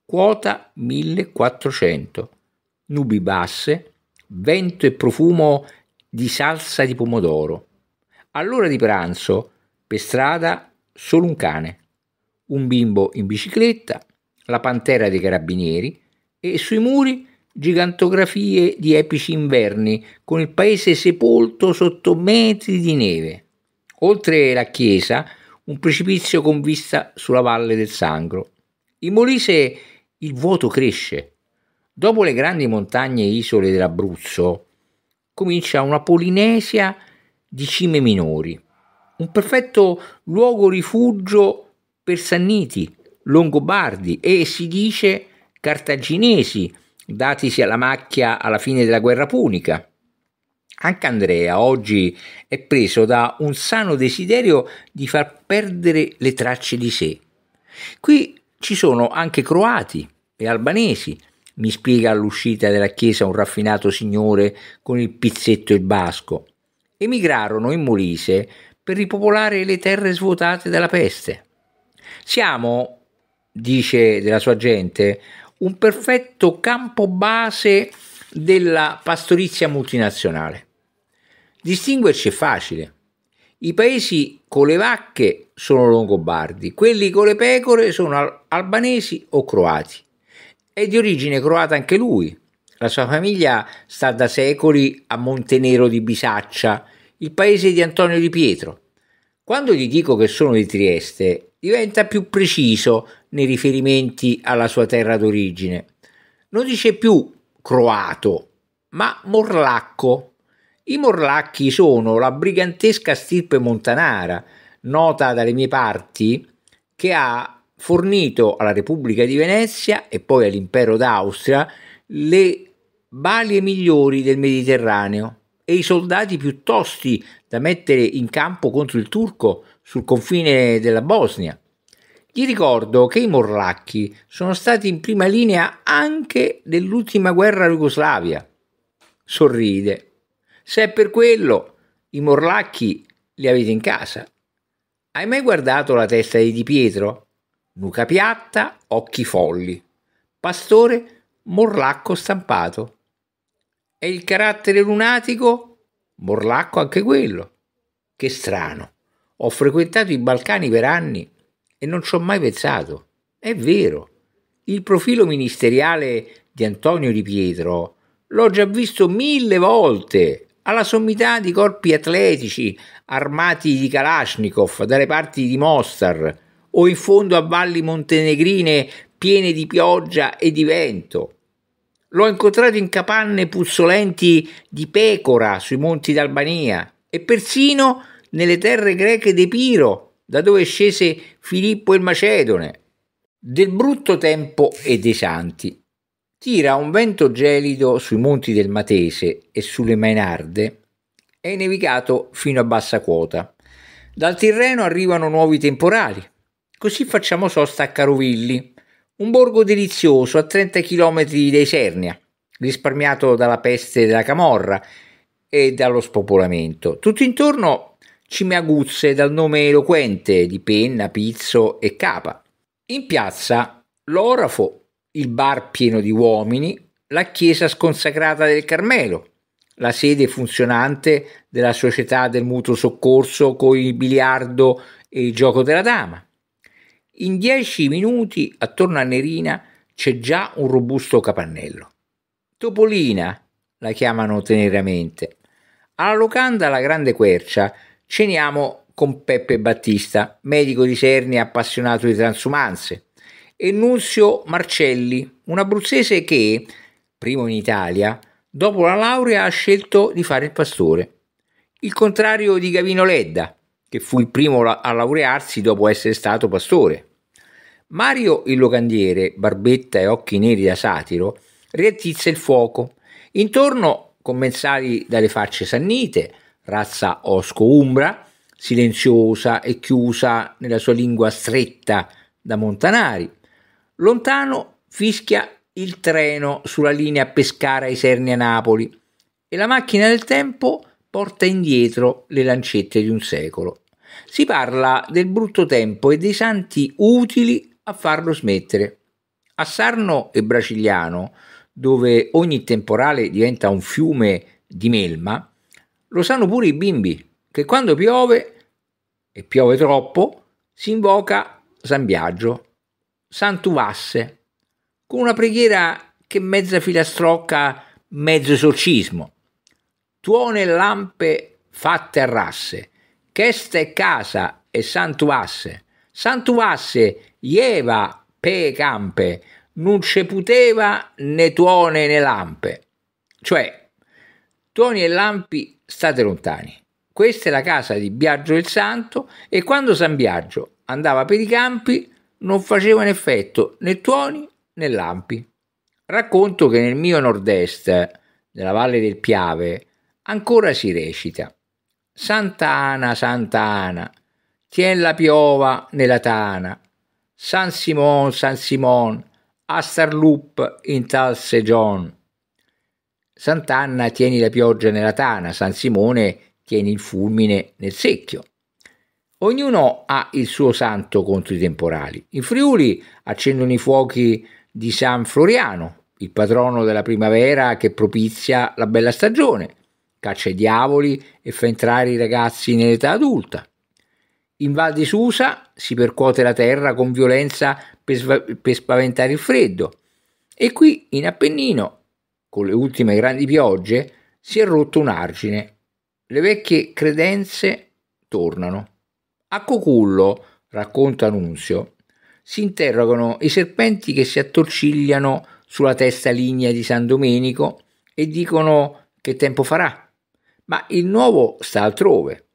quota 1400, nubi basse, vento e profumo di salsa di pomodoro. All'ora di pranzo, per strada, solo un cane, un bimbo in bicicletta, la pantera dei carabinieri e sui muri gigantografie di epici inverni, con il paese sepolto sotto metri di neve. Oltre la chiesa, un precipizio con vista sulla valle del Sangro. In Molise il vuoto cresce. Dopo le grandi montagne e isole dell'Abruzzo, comincia una Polinesia di cime minori, un perfetto luogo rifugio per Sanniti, Longobardi e si dice cartaginesi datisi alla macchia alla fine della guerra punica. Anche Andrea oggi è preso da un sano desiderio di far perdere le tracce di sé. Qui ci sono anche croati e albanesi, mi spiega all'uscita della chiesa un raffinato signore con il pizzetto e il basco. Emigrarono in Molise per ripopolare le terre svuotate dalla peste. Siamo, dice della sua gente, un perfetto campo base della pastorizia multinazionale. Distinguerci è facile. I paesi con le vacche sono longobardi, quelli con le pecore sono albanesi o croati. È di origine croata anche lui. La sua famiglia sta da secoli a Montenero di Bisaccia, il paese di Antonio di Pietro. Quando gli dico che sono di Trieste, diventa più preciso nei riferimenti alla sua terra d'origine. Non dice più croato, ma morlacco. I morlacchi sono la brigantesca stirpe montanara, nota dalle mie parti, che ha fornito alla Repubblica di Venezia e poi all'impero d'Austria le balie migliori del Mediterraneo e i soldati più tosti da mettere in campo contro il turco sul confine della Bosnia. Gli ricordo che i morlacchi sono stati in prima linea anche nell'ultima guerra Jugoslavia. Sorride. Se è per quello, i morlacchi li avete in casa. Hai mai guardato la testa di Di Pietro? Nuca piatta, occhi folli. Pastore, morlacco stampato. E il carattere lunatico? Morlacco anche quello. Che strano. Ho frequentato i Balcani per anni e non ci ho mai pensato. È vero. Il profilo ministeriale di Antonio Di Pietro l'ho già visto mille volte alla sommità di corpi atletici armati di Kalashnikov dalle parti di Mostar o in fondo a valli montenegrine piene di pioggia e di vento. L'ho incontrato in capanne puzzolenti di pecora sui monti d'Albania e persino nelle terre greche d'Epiro, da dove scese Filippo il Macedone. Del brutto tempo e dei santi. Tira un vento gelido sui monti del Matese e sulle Mainarde è nevicato fino a bassa quota. Dal Tirreno arrivano nuovi temporali. Così facciamo sosta a Carovilli, un borgo delizioso a 30 km da Isernia, risparmiato dalla peste della camorra e dallo spopolamento. Tutto intorno cimeaguzze dal nome eloquente di Penna, Pizzo e Capa. In piazza l'orafo, il bar pieno di uomini, la chiesa sconsacrata del Carmelo, la sede funzionante della società del mutuo soccorso con il biliardo e il gioco della dama. In dieci minuti attorno a Nerina c'è già un robusto capannello. Topolina la chiamano teneramente. Alla locanda La Grande Quercia Ceniamo con Peppe Battista, medico di Serni e appassionato di transumanze, e Nunzio Marcelli, un abruzzese che, primo in Italia, dopo la laurea ha scelto di fare il pastore. Il contrario di Gavino Ledda, che fu il primo a laurearsi dopo essere stato pastore. Mario il locandiere, barbetta e occhi neri da satiro, riattizza il fuoco. Intorno commensali dalle facce sannite, razza osco-umbra, silenziosa e chiusa nella sua lingua stretta da Montanari. Lontano fischia il treno sulla linea Pescara-Isernia-Napoli e la macchina del tempo porta indietro le lancette di un secolo. Si parla del brutto tempo e dei santi utili a farlo smettere. A Sarno e Bracigliano, dove ogni temporale diventa un fiume di melma, lo sanno pure i bimbi che quando piove, e piove troppo, si invoca San Biagio, Santuvasse, con una preghiera che mezza filastrocca, mezzo esorcismo. Tuone e lampe fatte a rasse, questa è casa e santuasse, santuasse, ieva pe campe, non ce puteva né tuone né lampe. Cioè, tuoni e lampi state lontani. Questa è la casa di Biagio il Santo e quando San Biagio andava per i campi non faceva in effetto né tuoni né lampi. Racconto che nel mio nord-est, nella valle del Piave, ancora si recita Santa Ana, Santa Ana, tien la piova nella tana, San Simon, San Simon, a Starlup in tal segion. Sant'Anna tieni la pioggia nella tana, San Simone tieni il fulmine nel secchio. Ognuno ha il suo santo contro i temporali. In Friuli accendono i fuochi di San Floriano, il patrono della primavera che propizia la bella stagione, caccia i diavoli e fa entrare i ragazzi nell'età adulta. In Val di Susa si percuote la terra con violenza per, per spaventare il freddo. E qui in Appennino con le ultime grandi piogge, si è rotto un argine. Le vecchie credenze tornano. A Cocullo, racconta Nunzio, si interrogano i serpenti che si attorcigliano sulla testa lignea di San Domenico e dicono che tempo farà. Ma il nuovo sta altrove,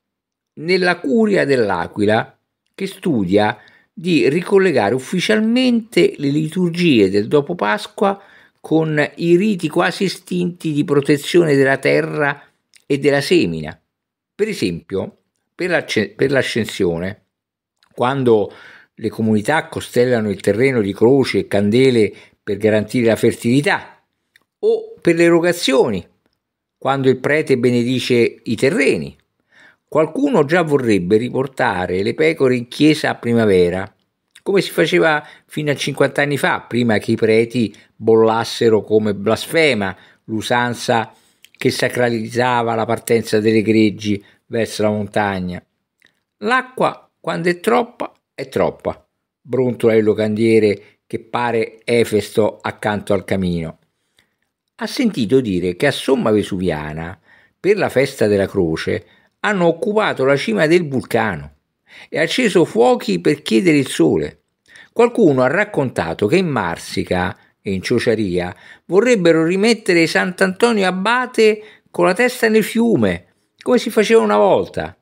nella curia dell'Aquila, che studia di ricollegare ufficialmente le liturgie del dopo Pasqua con i riti quasi estinti di protezione della terra e della semina. Per esempio, per, l'ascensione, quando le comunità costellano il terreno di croci e candele per garantire la fertilità, o per le erogazioni, quando il prete benedice i terreni. Qualcuno già vorrebbe riportare le pecore in chiesa a primavera come si faceva fino a 50 anni fa, prima che i preti bollassero come blasfema l'usanza che sacralizzava la partenza delle greggi verso la montagna. L'acqua, quando è troppa, è troppa, brontola il locandiere che pare Efesto accanto al camino. Ha sentito dire che a Somma Vesuviana, per la festa della croce, hanno occupato la cima del vulcano e acceso fuochi per chiedere il sole. Qualcuno ha raccontato che in Marsica e in Ciociaria vorrebbero rimettere Sant'Antonio Abate con la testa nel fiume, come si faceva una volta,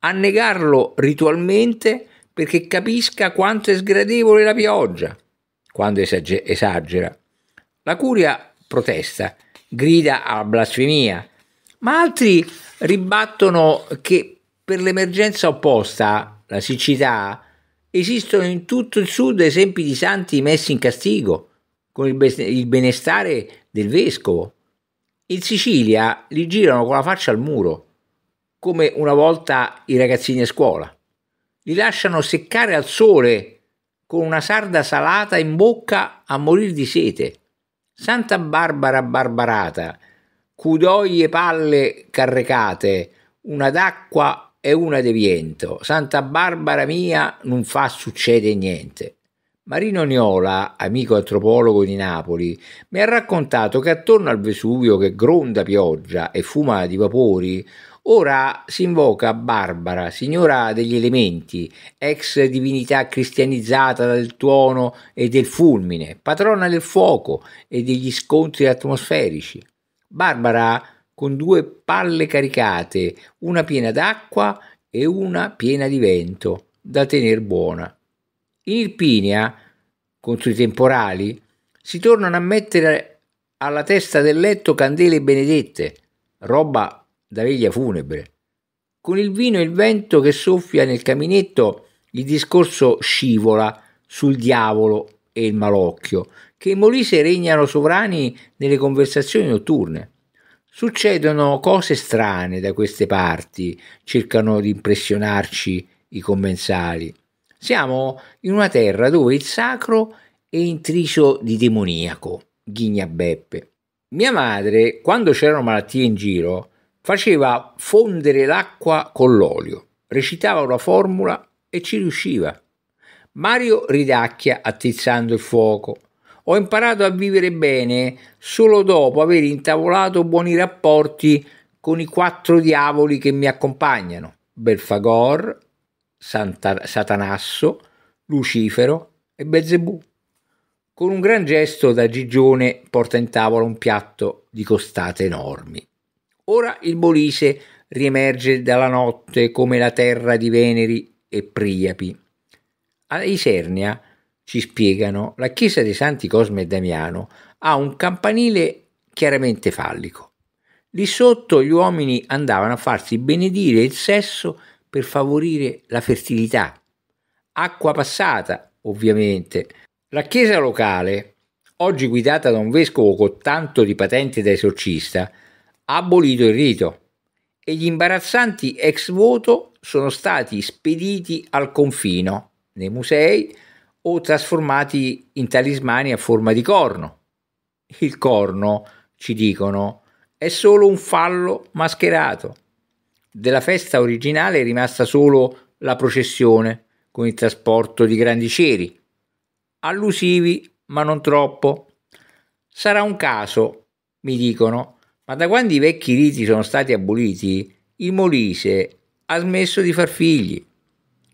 annegarlo ritualmente perché capisca quanto è sgradevole la pioggia, quando esagera. La curia protesta, grida alla blasfemia, ma altri ribattono che per l'emergenza opposta la siccità, esistono in tutto il sud esempi di santi messi in castigo, con il, benestare del vescovo. In Sicilia li girano con la faccia al muro, come una volta i ragazzini a scuola. Li lasciano seccare al sole con una sarda salata in bocca a morire di sete. Santa Barbara barbarata, cudoglie palle carrecate, una d'acqua e una de viento. Santa Barbara mia non fa succede niente. Marino Niola, amico antropologo di Napoli, mi ha raccontato che attorno al Vesuvio che gronda pioggia e fuma di vapori, ora si invoca Barbara, signora degli elementi, ex divinità cristianizzata del tuono e del fulmine, patrona del fuoco e degli scontri atmosferici. Barbara con due palle caricate, una piena d'acqua e una piena di vento, da tenere buona. In Irpinia, contro i temporali, si tornano a mettere alla testa del letto candele benedette, roba da veglia funebre. Con il vino e il vento che soffia nel caminetto, il discorso scivola sul diavolo e il malocchio, che in Molise regnano sovrani nelle conversazioni notturne. Succedono cose strane da queste parti, cercano di impressionarci i commensali. Siamo in una terra dove il sacro è intriso di demoniaco, ghigna Beppe. Mia madre, quando c'erano malattie in giro, faceva fondere l'acqua con l'olio, recitava una formula e ci riusciva. Mario ridacchia attizzando il fuoco. Ho imparato a vivere bene solo dopo aver intavolato buoni rapporti con i quattro diavoli che mi accompagnano: Belfagor, Santa, Satanasso, Lucifero e Bezebù. Con un gran gesto da Gigione porta in tavola un piatto di costate enormi. Ora il Molise riemerge dalla notte come la terra di Veneri e Priapi. A Isernia ci spiegano, la chiesa dei Santi Cosme e Damiano ha un campanile chiaramente fallico. Lì sotto gli uomini andavano a farsi benedire il sesso per favorire la fertilità. Acqua passata, ovviamente. La chiesa locale, oggi guidata da un vescovo con tanto di patente da esorcista, ha abolito il rito e gli imbarazzanti ex voto sono stati spediti al confino, nei musei, o trasformati in talismani a forma di corno. Il corno, ci dicono, è solo un fallo mascherato. Della festa originale è rimasta solo la processione con il trasporto di grandi ceri, allusivi ma non troppo. Sarà un caso, mi dicono, ma da quando i vecchi riti sono stati aboliti, il Molise ha smesso di far figli.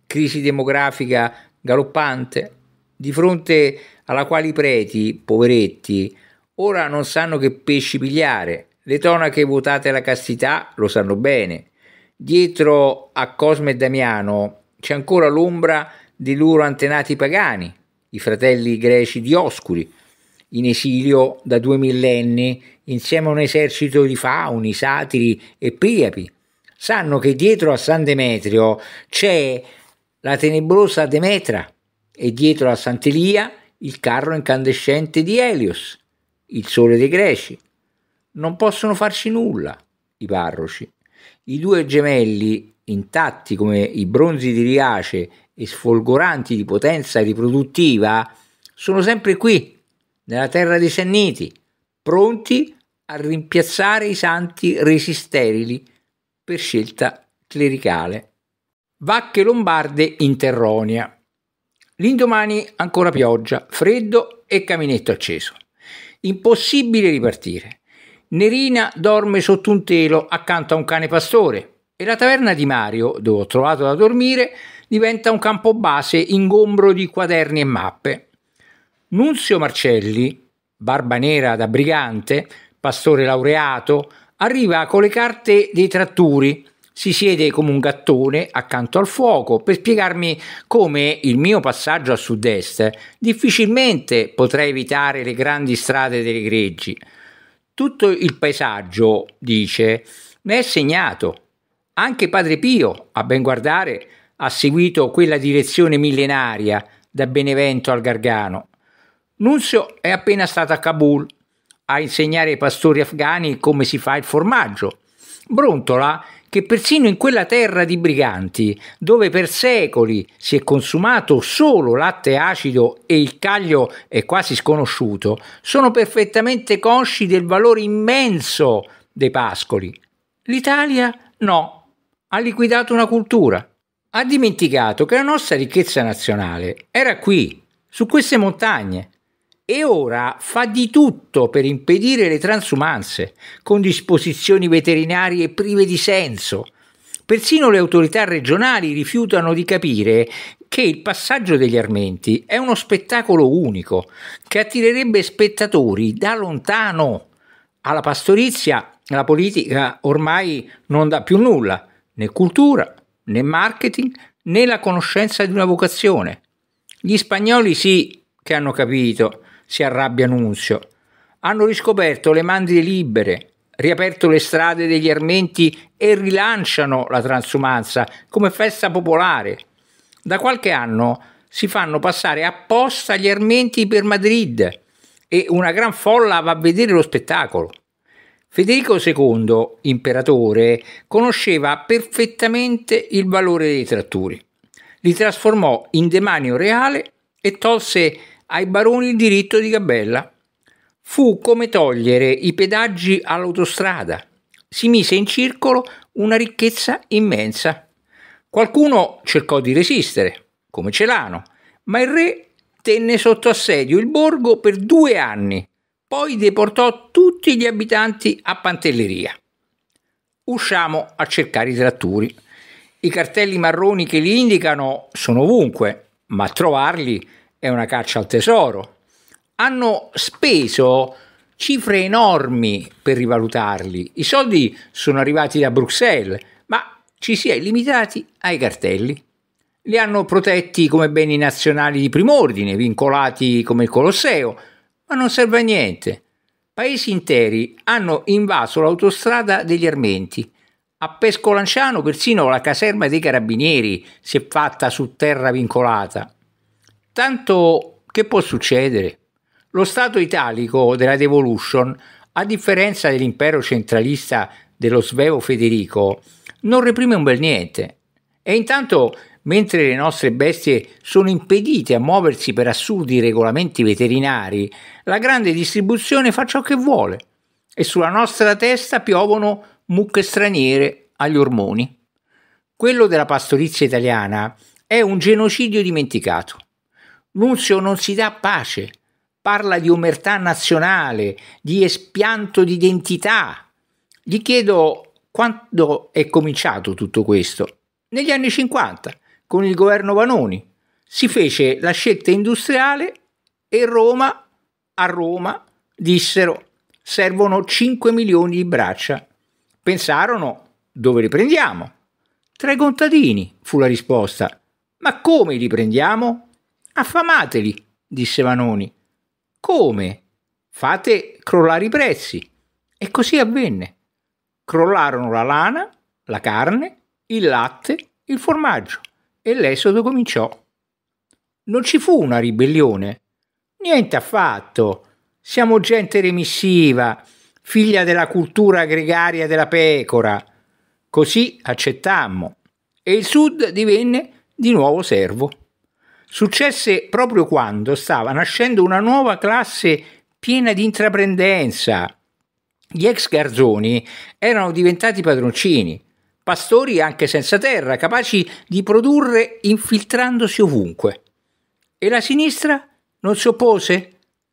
Crisi demografica galoppante, di fronte alla quale i preti, poveretti, ora non sanno che pesci pigliare. Le tonache votate alla castità lo sanno bene. Dietro a Cosme e Damiano c'è ancora l'ombra dei loro antenati pagani, i fratelli greci di Oscuri, in esilio da due millenni insieme a un esercito di fauni, satiri e priapi. Sanno che dietro a San Demetrio c'è la tenebrosa Demetra, e dietro la Sant'Elia il carro incandescente di Helios, il sole dei greci. Non possono farci nulla i parroci. I due gemelli, intatti come i bronzi di Riace e sfolgoranti di potenza riproduttiva, sono sempre qui, nella terra dei Sanniti, pronti a rimpiazzare i santi resi sterili per scelta clericale. Vacche lombarde in Terronia. L'indomani ancora pioggia, freddo e caminetto acceso. Impossibile ripartire. Nerina dorme sotto un telo accanto a un cane pastore e la taverna di Mario, dove ho trovato da dormire, diventa un campo base ingombro di quaderni e mappe. Nunzio Marcelli, barba nera da brigante, pastore laureato, arriva con le carte dei tratturi si siede come un gattone accanto al fuoco per spiegarmi come il mio passaggio a sud-est difficilmente potrà evitare le grandi strade delle greggi. Tutto il paesaggio, dice, ne è segnato. Anche Padre Pio, a ben guardare, ha seguito quella direzione millenaria da Benevento al Gargano. Nunzio è appena stato a Kabul a insegnare ai pastori afghani come si fa il formaggio. Brontola che persino in quella terra di briganti, dove per secoli si è consumato solo latte acido e il caglio è quasi sconosciuto, sono perfettamente consci del valore immenso dei pascoli. L'Italia no, ha liquidato una cultura. Ha dimenticato che la nostra ricchezza nazionale era qui, su queste montagne, e ora fa di tutto per impedire le transumanze, con disposizioni veterinarie prive di senso. Persino le autorità regionali rifiutano di capire che il passaggio degli armenti è uno spettacolo unico, che attirerebbe spettatori da lontano. Alla pastorizia la politica ormai non dà più nulla, né cultura, né marketing, né la conoscenza di una vocazione. Gli spagnoli sì che hanno capito, si arrabbia Nunzio. Hanno riscoperto le mandrie libere, riaperto le strade degli armenti e rilanciano la transumanza come festa popolare. Da qualche anno si fanno passare apposta gli armenti per Madrid e una gran folla va a vedere lo spettacolo. Federico II, imperatore, conosceva perfettamente il valore dei tratturi. Li trasformò in demanio reale e tolse ai baroni il diritto di gabella. Fu come togliere i pedaggi all'autostrada. Si mise in circolo una ricchezza immensa. Qualcuno cercò di resistere, come Celano, ma il re tenne sotto assedio il borgo per due anni, poi deportò tutti gli abitanti a Pantelleria. Usciamo a cercare i tratturi. I cartelli marroni che li indicano sono ovunque, ma trovarli è una caccia al tesoro. Hanno speso cifre enormi per rivalutarli. I soldi sono arrivati da Bruxelles, ma ci si è limitati ai cartelli. Li hanno protetti come beni nazionali di prim'ordine, vincolati come il Colosseo, ma non serve a niente. Paesi interi hanno invaso l'autostrada degli Armenti. A Pescolanciano persino la caserma dei carabinieri si è fatta su terra vincolata. Tanto che può succedere? Lo Stato italico della Devolution, a differenza dell'impero centralista dello svevo Federico, non reprime un bel niente. E intanto, mentre le nostre bestie sono impedite a muoversi per assurdi regolamenti veterinari, la grande distribuzione fa ciò che vuole e sulla nostra testa piovono mucche straniere agli ormoni. Quello della pastorizia italiana è un genocidio dimenticato. Nunzio non si dà pace, parla di omertà nazionale, di espianto di identità. Gli chiedo quando è cominciato tutto questo? Negli anni 50, con il governo Vanoni. Si fece la scelta industriale e Roma, a Roma, dissero servono 5 milioni di braccia. Pensarono, dove li prendiamo? Tra i contadini, fu la risposta. Ma come li prendiamo? Affamateli, disse Vanoni. Come? Fate crollare i prezzi. E così avvenne. Crollarono la lana, la carne, il latte, il formaggio e l'esodo cominciò. Non ci fu una ribellione. Niente affatto. Siamo gente remissiva, figlia della cultura gregaria della pecora. Così accettammo e il sud divenne di nuovo servo. Successe proprio quando stava nascendo una nuova classe piena di intraprendenza. Gli ex garzoni erano diventati padroncini, pastori anche senza terra, capaci di produrre infiltrandosi ovunque. E la sinistra non si oppose?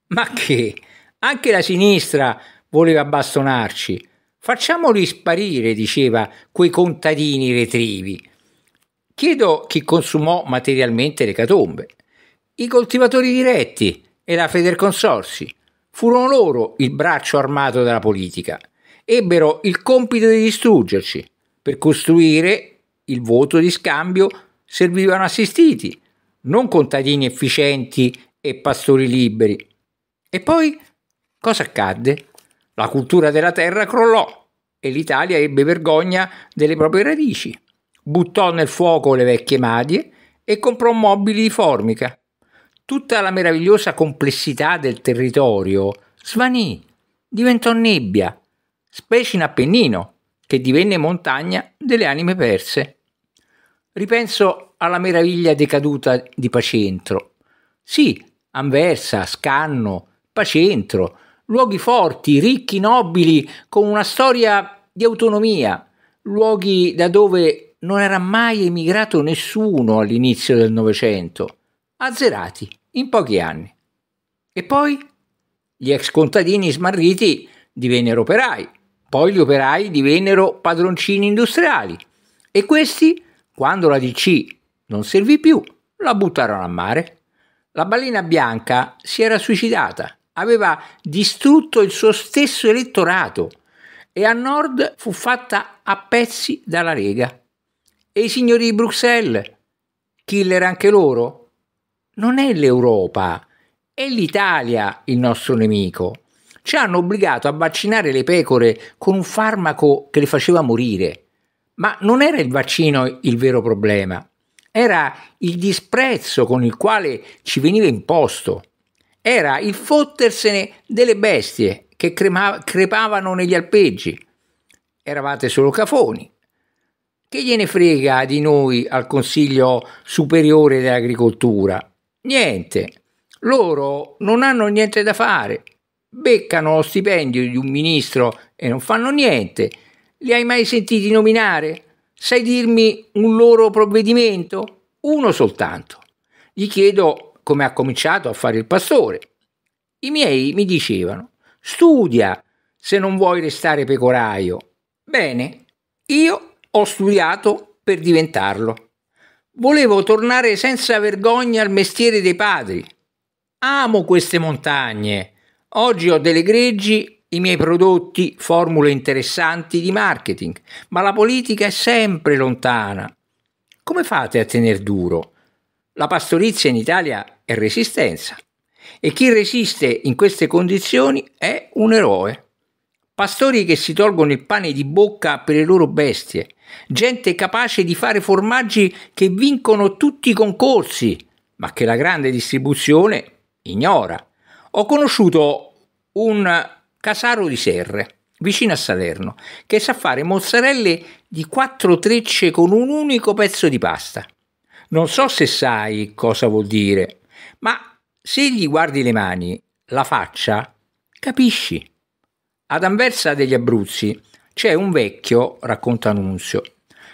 Ma che? Anche la sinistra voleva bastonarci. Facciamoli sparire, diceva, quei contadini retrivi. Chiedo chi consumò materialmente le catombe. I coltivatori diretti e la Federconsorsi. Furono loro il braccio armato della politica. Ebbero il compito di distruggerci. Per costruire il voto di scambio servivano assistiti, non contadini efficienti e pastori liberi. E poi cosa accadde? La cultura della terra crollò e l'Italia ebbe vergogna delle proprie radici buttò nel fuoco le vecchie madie e comprò mobili di formica. Tutta la meravigliosa complessità del territorio svanì, diventò nebbia, specie in Appennino, che divenne montagna delle anime perse. Ripenso alla meraviglia decaduta di Pacentro. Sì, Anversa, Scanno, Pacentro, luoghi forti, ricchi, nobili, con una storia di autonomia, luoghi da dove non era mai emigrato nessuno all'inizio del Novecento, azzerati in pochi anni. E poi gli ex contadini smarriti divennero operai, poi gli operai divennero padroncini industriali e questi, quando la DC non servì più, la buttarono a mare. La ballina bianca si era suicidata, aveva distrutto il suo stesso elettorato e a nord fu fatta a pezzi dalla Lega. E i signori di Bruxelles? Killer anche loro? Non è l'Europa, è l'Italia il nostro nemico. Ci hanno obbligato a vaccinare le pecore con un farmaco che le faceva morire. Ma non era il vaccino il vero problema, era il disprezzo con il quale ci veniva imposto. Era il fottersene delle bestie che crema- crepavano negli alpeggi. Eravate solo cafoni, che gliene frega di noi al Consiglio Superiore dell'Agricoltura? Niente. Loro non hanno niente da fare. Beccano lo stipendio di un ministro e non fanno niente. Li hai mai sentiti nominare? Sai dirmi un loro provvedimento? Uno soltanto. Gli chiedo come ha cominciato a fare il pastore. I miei mi dicevano, studia se non vuoi restare pecoraio. Bene, io ho studiato per diventarlo. Volevo tornare senza vergogna al mestiere dei padri. Amo queste montagne. Oggi ho delle greggi, i miei prodotti, formule interessanti di marketing, ma la politica è sempre lontana. Come fate a tener duro? La pastorizia in Italia è resistenza e chi resiste in queste condizioni è un eroe pastori che si tolgono il pane di bocca per le loro bestie, gente capace di fare formaggi che vincono tutti i concorsi, ma che la grande distribuzione ignora. Ho conosciuto un casaro di serre, vicino a Salerno, che sa fare mozzarelle di quattro trecce con un unico pezzo di pasta. Non so se sai cosa vuol dire, ma se gli guardi le mani, la faccia, capisci. Ad Anversa degli Abruzzi c'è un vecchio, racconta Nunzio.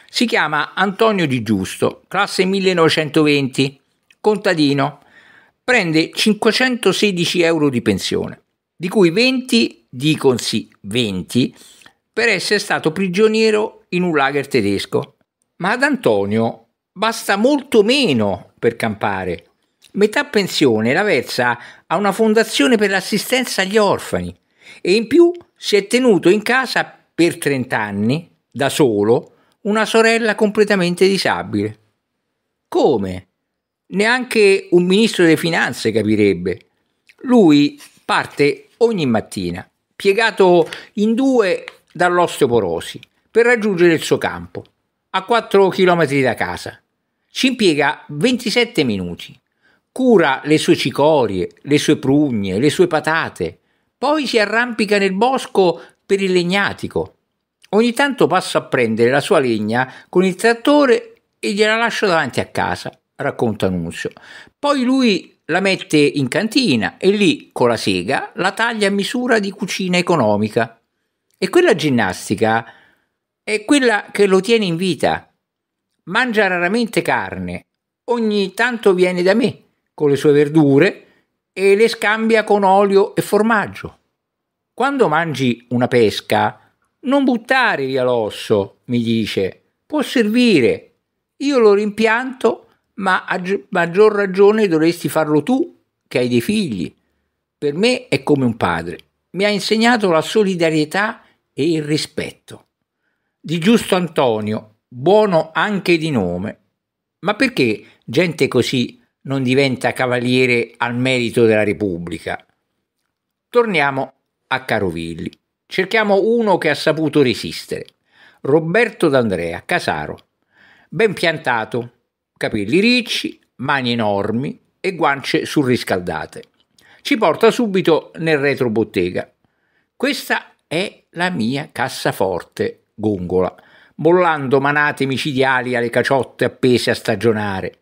Si chiama Antonio Di Giusto, classe 1920, contadino. Prende 516 euro di pensione, di cui 20, diconsi 20, per essere stato prigioniero in un lager tedesco. Ma ad Antonio basta molto meno per campare. Metà pensione la versa a una fondazione per l'assistenza agli orfani e in più si è tenuto in casa per 30 anni, da solo, una sorella completamente disabile. Come? Neanche un ministro delle finanze capirebbe. Lui parte ogni mattina, piegato in due dall'osteoporosi, per raggiungere il suo campo, a 4 km da casa. Ci impiega 27 minuti. Cura le sue cicorie, le sue prugne, le sue patate, poi si arrampica nel bosco per il legnatico. Ogni tanto passo a prendere la sua legna con il trattore e gliela lascio davanti a casa, racconta Nunzio. Poi lui la mette in cantina e lì con la sega la taglia a misura di cucina economica. E quella ginnastica è quella che lo tiene in vita. Mangia raramente carne, ogni tanto viene da me con le sue verdure e le scambia con olio e formaggio. Quando mangi una pesca, non buttare via l'osso, mi dice, può servire. Io lo rimpianto, ma a maggior ragione dovresti farlo tu, che hai dei figli. Per me è come un padre. Mi ha insegnato la solidarietà e il rispetto. Di giusto Antonio, buono anche di nome. Ma perché gente così non diventa cavaliere al merito della Repubblica. Torniamo a Carovilli. Cerchiamo uno che ha saputo resistere. Roberto D'Andrea, Casaro. Ben piantato, capelli ricci, mani enormi e guance surriscaldate. Ci porta subito nel retrobottega. Questa è la mia cassaforte, gongola, mollando manate micidiali alle caciotte appese a stagionare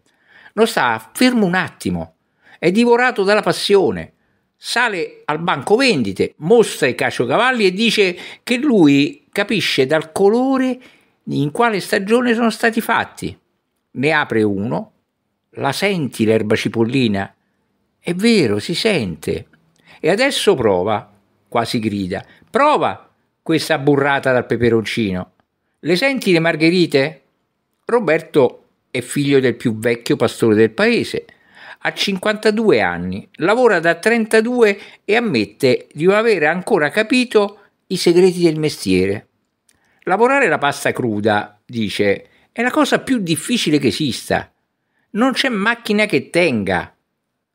non sta fermo un attimo, è divorato dalla passione. Sale al banco vendite, mostra i caciocavalli e dice che lui capisce dal colore in quale stagione sono stati fatti. Ne apre uno, la senti l'erba cipollina? È vero, si sente. E adesso prova, quasi grida, prova questa burrata dal peperoncino. Le senti le margherite? Roberto è figlio del più vecchio pastore del paese. Ha 52 anni, lavora da 32 e ammette di non avere ancora capito i segreti del mestiere. Lavorare la pasta cruda, dice, è la cosa più difficile che esista. Non c'è macchina che tenga.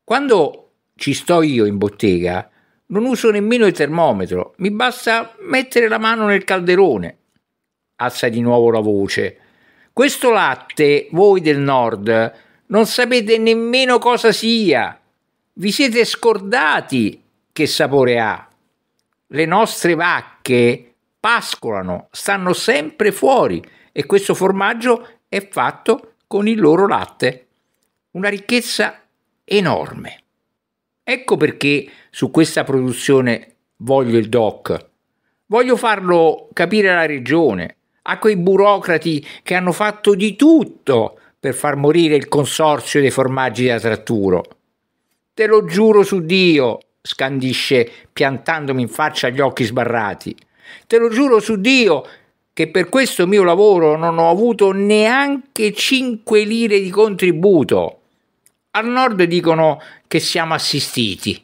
Quando ci sto io in bottega, non uso nemmeno il termometro, mi basta mettere la mano nel calderone. Alza di nuovo la voce questo latte, voi del nord, non sapete nemmeno cosa sia. Vi siete scordati che sapore ha. Le nostre vacche pascolano, stanno sempre fuori e questo formaggio è fatto con il loro latte. Una ricchezza enorme. Ecco perché su questa produzione voglio il DOC. Voglio farlo capire alla regione, a quei burocrati che hanno fatto di tutto per far morire il consorzio dei formaggi da tratturo. Te lo giuro su Dio, scandisce piantandomi in faccia gli occhi sbarrati. Te lo giuro su Dio che per questo mio lavoro non ho avuto neanche 5 lire di contributo. Al nord dicono che siamo assistiti.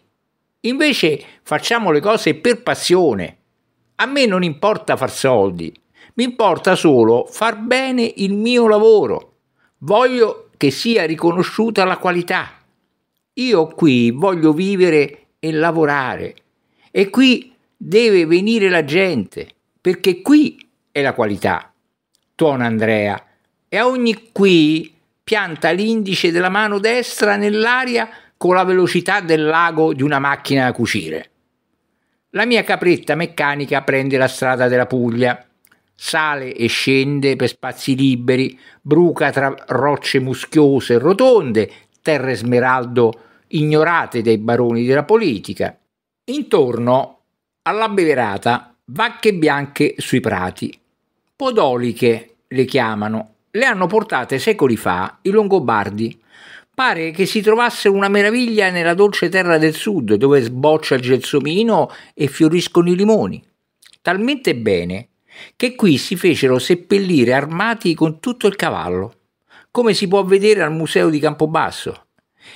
Invece facciamo le cose per passione. A me non importa far soldi. Mi importa solo far bene il mio lavoro. Voglio che sia riconosciuta la qualità. Io qui voglio vivere e lavorare. E qui deve venire la gente, perché qui è la qualità. Tuona Andrea. E a ogni qui pianta l'indice della mano destra nell'aria con la velocità del lago di una macchina da cucire. La mia capretta meccanica prende la strada della Puglia sale e scende per spazi liberi, bruca tra rocce muschiose e rotonde, terre smeraldo ignorate dai baroni della politica. Intorno alla beverata vacche bianche sui prati, podoliche le chiamano, le hanno portate secoli fa i Longobardi. Pare che si trovasse una meraviglia nella dolce terra del sud, dove sboccia il gelsomino e fioriscono i limoni. Talmente bene che qui si fecero seppellire armati con tutto il cavallo, come si può vedere al museo di Campobasso.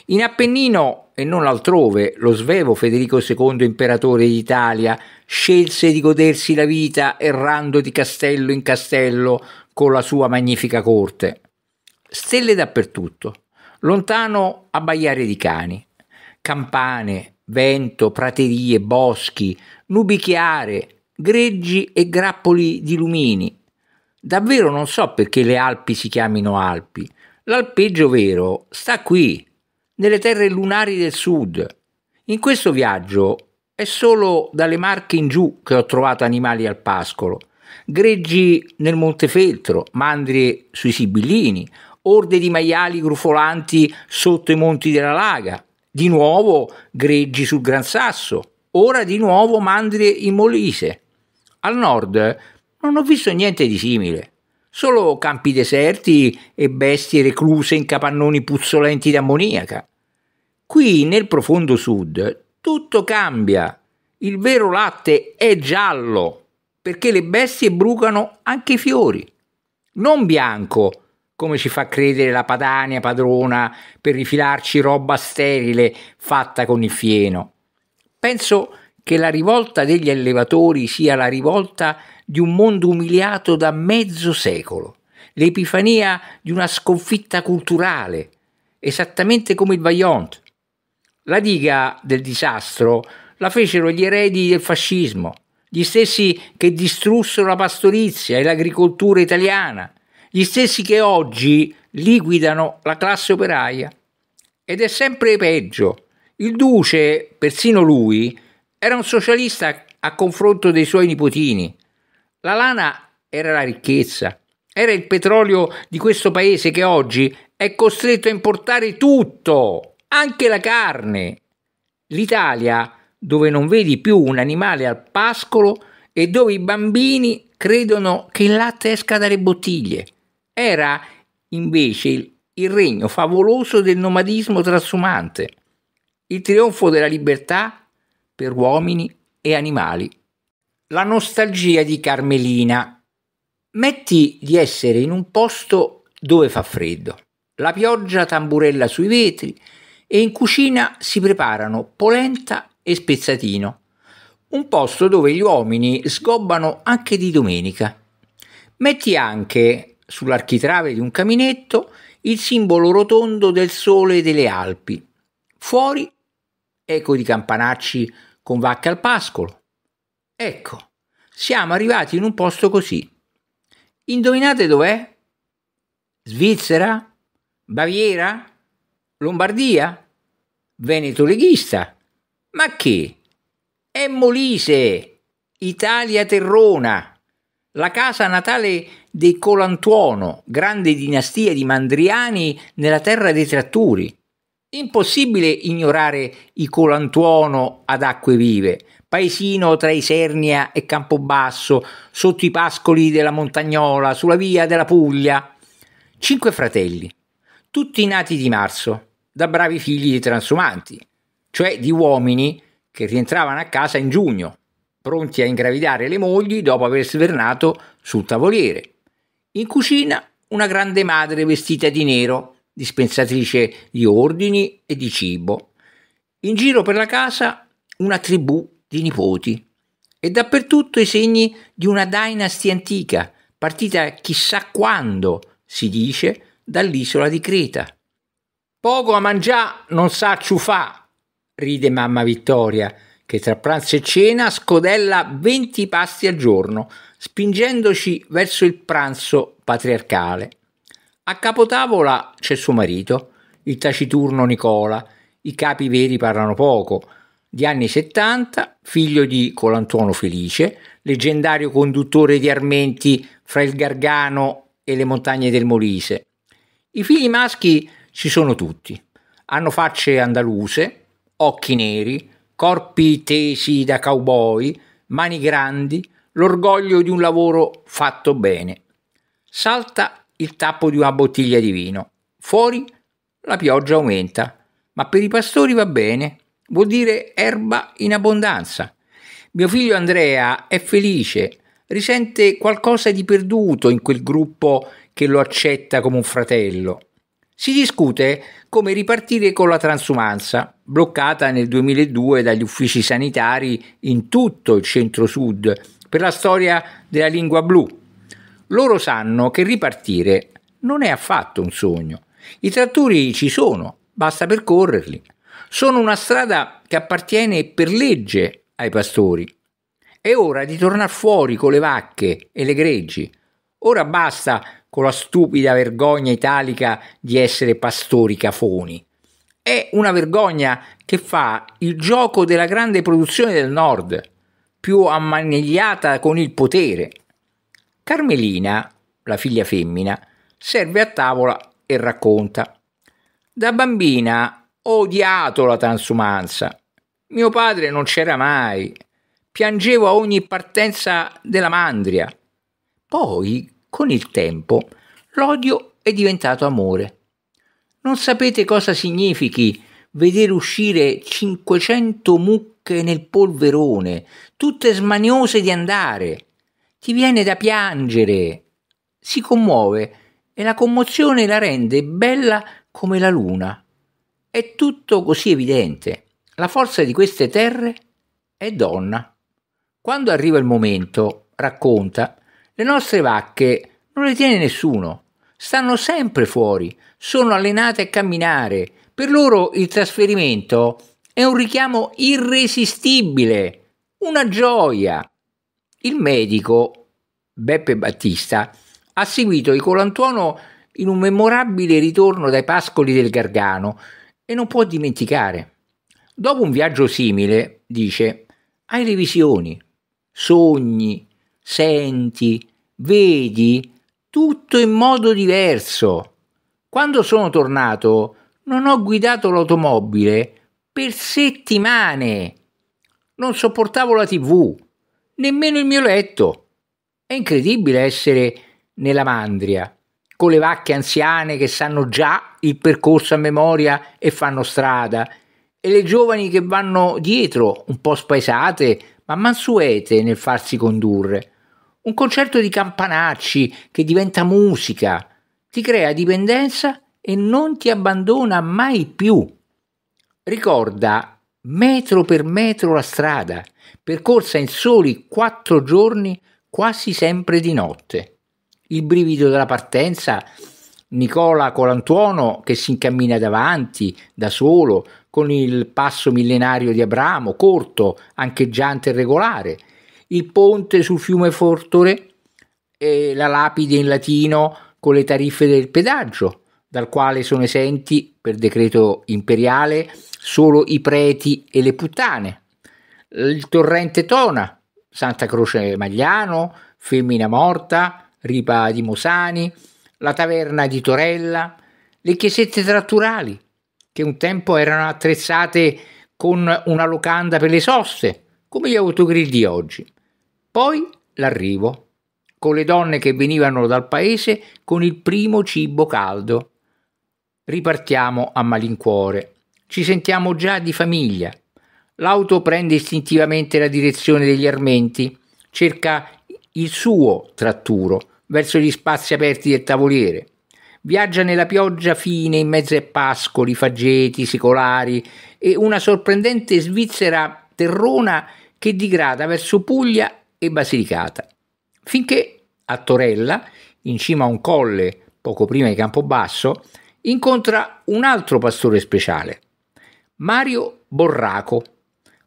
In Appennino e non altrove, lo svevo Federico II, imperatore d'Italia, scelse di godersi la vita errando di castello in castello con la sua magnifica corte. Stelle dappertutto, lontano abbaiare di cani, campane, vento, praterie, boschi, nubi chiare, greggi e grappoli di lumini. Davvero non so perché le Alpi si chiamino Alpi. L'alpeggio vero sta qui, nelle terre lunari del sud. In questo viaggio è solo dalle Marche in giù che ho trovato animali al pascolo. Greggi nel Montefeltro, mandrie sui Sibillini, orde di maiali grufolanti sotto i monti della Laga, di nuovo greggi sul Gran Sasso, ora di nuovo mandrie in Molise. Al nord non ho visto niente di simile, solo campi deserti e bestie recluse in capannoni puzzolenti d'ammoniaca. Qui nel profondo sud tutto cambia, il vero latte è giallo, perché le bestie brucano anche i fiori, non bianco, come ci fa credere la Padania padrona per rifilarci roba sterile fatta con il fieno. Penso che la rivolta degli allevatori sia la rivolta di un mondo umiliato da mezzo secolo, l'epifania di una sconfitta culturale, esattamente come il Vaillant. La diga del disastro la fecero gli eredi del fascismo, gli stessi che distrussero la pastorizia e l'agricoltura italiana, gli stessi che oggi liquidano la classe operaia. Ed è sempre peggio. Il duce, persino lui, era un socialista a confronto dei suoi nipotini. La lana era la ricchezza, era il petrolio di questo paese che oggi è costretto a importare tutto, anche la carne. L'Italia, dove non vedi più un animale al pascolo e dove i bambini credono che il latte esca dalle bottiglie, era invece il regno favoloso del nomadismo trasumante. Il trionfo della libertà per uomini e animali. La nostalgia di Carmelina. Metti di essere in un posto dove fa freddo. La pioggia tamburella sui vetri e in cucina si preparano polenta e spezzatino. Un posto dove gli uomini sgobbano anche di domenica. Metti anche sull'architrave di un caminetto il simbolo rotondo del sole delle Alpi. Fuori eco di campanacci con vacche al pascolo. Ecco, siamo arrivati in un posto così. Indovinate dov'è? Svizzera? Baviera? Lombardia? Veneto leghista? Ma che? È Molise, Italia Terrona, la casa natale dei Colantuono, grande dinastia di Mandriani nella terra dei Tratturi Impossibile ignorare i Colantuono ad acque vive, paesino tra Isernia e Campobasso, sotto i pascoli della Montagnola, sulla via della Puglia. Cinque fratelli, tutti nati di marzo, da bravi figli di transumanti, cioè di uomini che rientravano a casa in giugno, pronti a ingravidare le mogli dopo aver svernato sul tavoliere. In cucina una grande madre vestita di nero dispensatrice di ordini e di cibo. In giro per la casa una tribù di nipoti e dappertutto i segni di una dynasty antica, partita chissà quando, si dice, dall'isola di Creta. Poco a mangiare non sa ciufà, ride mamma Vittoria, che tra pranzo e cena scodella 20 pasti al giorno, spingendoci verso il pranzo patriarcale. A capotavola c'è suo marito, il taciturno Nicola, i capi veri parlano poco, di anni 70, figlio di Colantuono Felice, leggendario conduttore di armenti fra il Gargano e le montagne del Molise. I figli maschi ci sono tutti, hanno facce andaluse, occhi neri, corpi tesi da cowboy, mani grandi, l'orgoglio di un lavoro fatto bene. Salta il tappo di una bottiglia di vino. Fuori la pioggia aumenta, ma per i pastori va bene, vuol dire erba in abbondanza. Mio figlio Andrea è felice, risente qualcosa di perduto in quel gruppo che lo accetta come un fratello. Si discute come ripartire con la transumanza, bloccata nel 2002 dagli uffici sanitari in tutto il centro-sud per la storia della lingua blu loro sanno che ripartire non è affatto un sogno. I trattori ci sono, basta percorrerli. Sono una strada che appartiene per legge ai pastori. È ora di tornare fuori con le vacche e le greggi. Ora basta con la stupida vergogna italica di essere pastori cafoni. È una vergogna che fa il gioco della grande produzione del nord, più ammanigliata con il potere. Carmelina, la figlia femmina, serve a tavola e racconta. Da bambina ho odiato la transumanza. Mio padre non c'era mai. Piangevo a ogni partenza della mandria. Poi, con il tempo, l'odio è diventato amore. Non sapete cosa significhi vedere uscire 500 mucche nel polverone, tutte smaniose di andare. Ti viene da piangere. Si commuove e la commozione la rende bella come la luna. È tutto così evidente. La forza di queste terre è donna. Quando arriva il momento, racconta, le nostre vacche non le tiene nessuno. Stanno sempre fuori, sono allenate a camminare. Per loro il trasferimento è un richiamo irresistibile, una gioia. Il medico Beppe Battista ha seguito il Colantuono in un memorabile ritorno dai pascoli del Gargano e non può dimenticare. Dopo un viaggio simile, dice, hai le visioni, sogni, senti, vedi tutto in modo diverso. Quando sono tornato non ho guidato l'automobile per settimane. Non sopportavo la tv, nemmeno il mio letto. È incredibile essere nella mandria, con le vacche anziane che sanno già il percorso a memoria e fanno strada, e le giovani che vanno dietro, un po' spaesate, ma mansuete nel farsi condurre. Un concerto di campanacci che diventa musica, ti crea dipendenza e non ti abbandona mai più. Ricorda metro per metro la strada, percorsa in soli quattro giorni quasi sempre di notte. Il brivido della partenza, Nicola Colantuono che si incammina davanti, da solo, con il passo millenario di Abramo, corto, ancheggiante e regolare, il ponte sul fiume Fortore, e la lapide in latino con le tariffe del pedaggio, dal quale sono esenti per decreto imperiale solo i preti e le puttane, il torrente Tona, Santa Croce Magliano, Femmina Morta, Ripa di Mosani, la taverna di Torella, le chiesette tratturali, che un tempo erano attrezzate con una locanda per le soste, come gli autogrill di oggi. Poi l'arrivo, con le donne che venivano dal paese con il primo cibo caldo Ripartiamo a malincuore. Ci sentiamo già di famiglia. L'auto prende istintivamente la direzione degli armenti, cerca il suo tratturo verso gli spazi aperti del tavoliere. Viaggia nella pioggia fine in mezzo ai pascoli, faggeti, sicolari e una sorprendente Svizzera terrona che digrada verso Puglia e Basilicata. Finché a Torella, in cima a un colle poco prima di Campobasso, incontra un altro pastore speciale, Mario Borraco,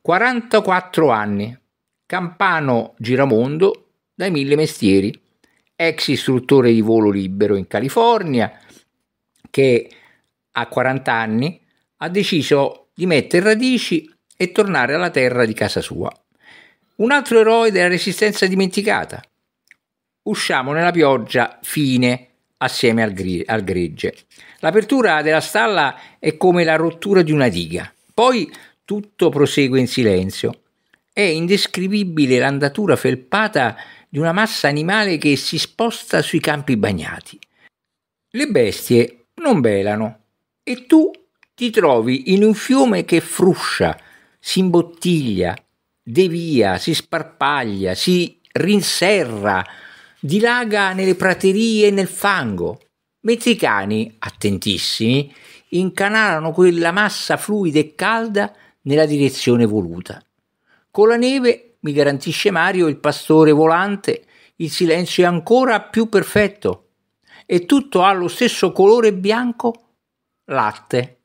44 anni, campano giramondo dai mille mestieri, ex istruttore di volo libero in California, che a 40 anni ha deciso di mettere radici e tornare alla terra di casa sua. Un altro eroe della resistenza dimenticata. Usciamo nella pioggia fine assieme al, gri- al gregge. L'apertura della stalla è come la rottura di una diga. Poi tutto prosegue in silenzio. È indescrivibile l'andatura felpata di una massa animale che si sposta sui campi bagnati. Le bestie non belano e tu ti trovi in un fiume che fruscia, si imbottiglia, devia, si sparpaglia, si rinserra, dilaga nelle praterie e nel fango, mentre i cani, attentissimi, incanalano quella massa fluida e calda nella direzione voluta. Con la neve, mi garantisce Mario, il pastore volante, il silenzio è ancora più perfetto e tutto ha lo stesso colore bianco latte.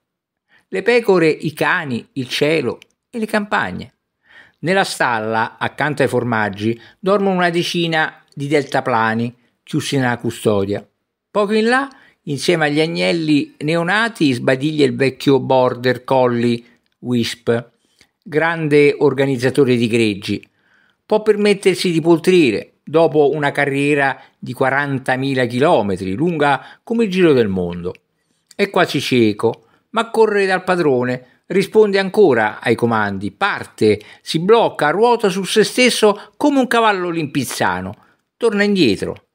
Le pecore, i cani, il cielo e le campagne. Nella stalla, accanto ai formaggi, dormono una decina di deltaplani chiusi nella custodia. Poco in là, insieme agli agnelli neonati, sbadiglia il vecchio border collie Wisp, grande organizzatore di greggi. Può permettersi di poltrire dopo una carriera di 40.000 km, lunga come il giro del mondo. È quasi cieco, ma corre dal padrone, risponde ancora ai comandi, parte, si blocca, ruota su se stesso come un cavallo limpizzano Torna indietro.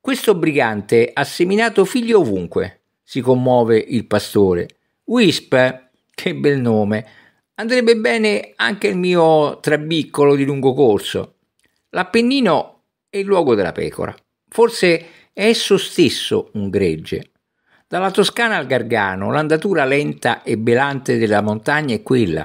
Questo brigante ha seminato figli ovunque, si commuove il pastore. Wisp, che bel nome, andrebbe bene anche il mio trabiccolo di lungo corso. L'Appennino è il luogo della pecora. Forse è esso stesso un gregge. Dalla Toscana al Gargano, l'andatura lenta e belante della montagna è quella,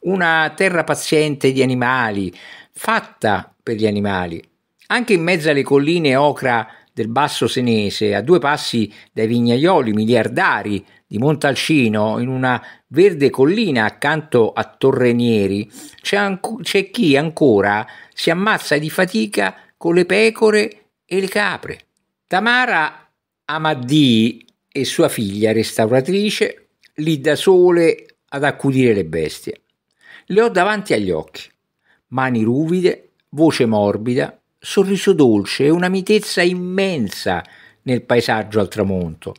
una terra paziente di animali, fatta per gli animali, anche in mezzo alle colline ocra del Basso Senese, a due passi dai vignaioli miliardari di Montalcino, in una verde collina accanto a Torrenieri, c'è, anco, c'è chi ancora si ammazza di fatica con le pecore e le capre. Tamara Amaddi e sua figlia restauratrice lì da sole ad accudire le bestie. Le ho davanti agli occhi, mani ruvide, voce morbida, sorriso dolce e una mitezza immensa nel paesaggio al tramonto.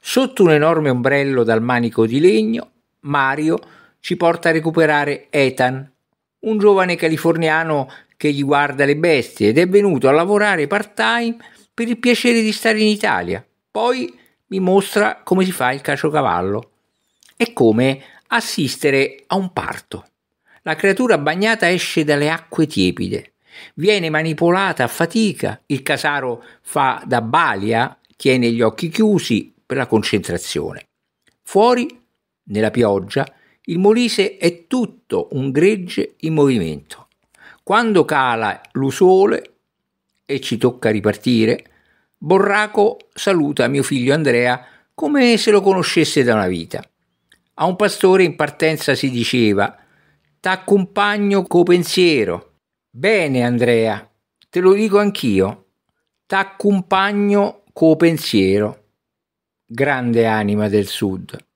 Sotto un enorme ombrello dal manico di legno, Mario ci porta a recuperare Ethan, un giovane californiano che gli guarda le bestie ed è venuto a lavorare part-time per il piacere di stare in Italia. Poi mi mostra come si fa il caciocavallo. È come assistere a un parto. La creatura bagnata esce dalle acque tiepide, Viene manipolata a fatica, il Casaro fa da balia, tiene gli occhi chiusi per la concentrazione. Fuori, nella pioggia, il Molise è tutto un gregge in movimento. Quando cala l'usole e ci tocca ripartire, Borraco saluta mio figlio Andrea come se lo conoscesse da una vita. A un pastore in partenza si diceva: T'accompagno co pensiero. Bene, Andrea, te lo dico anch'io. T'accompagno co pensiero. Grande anima del Sud.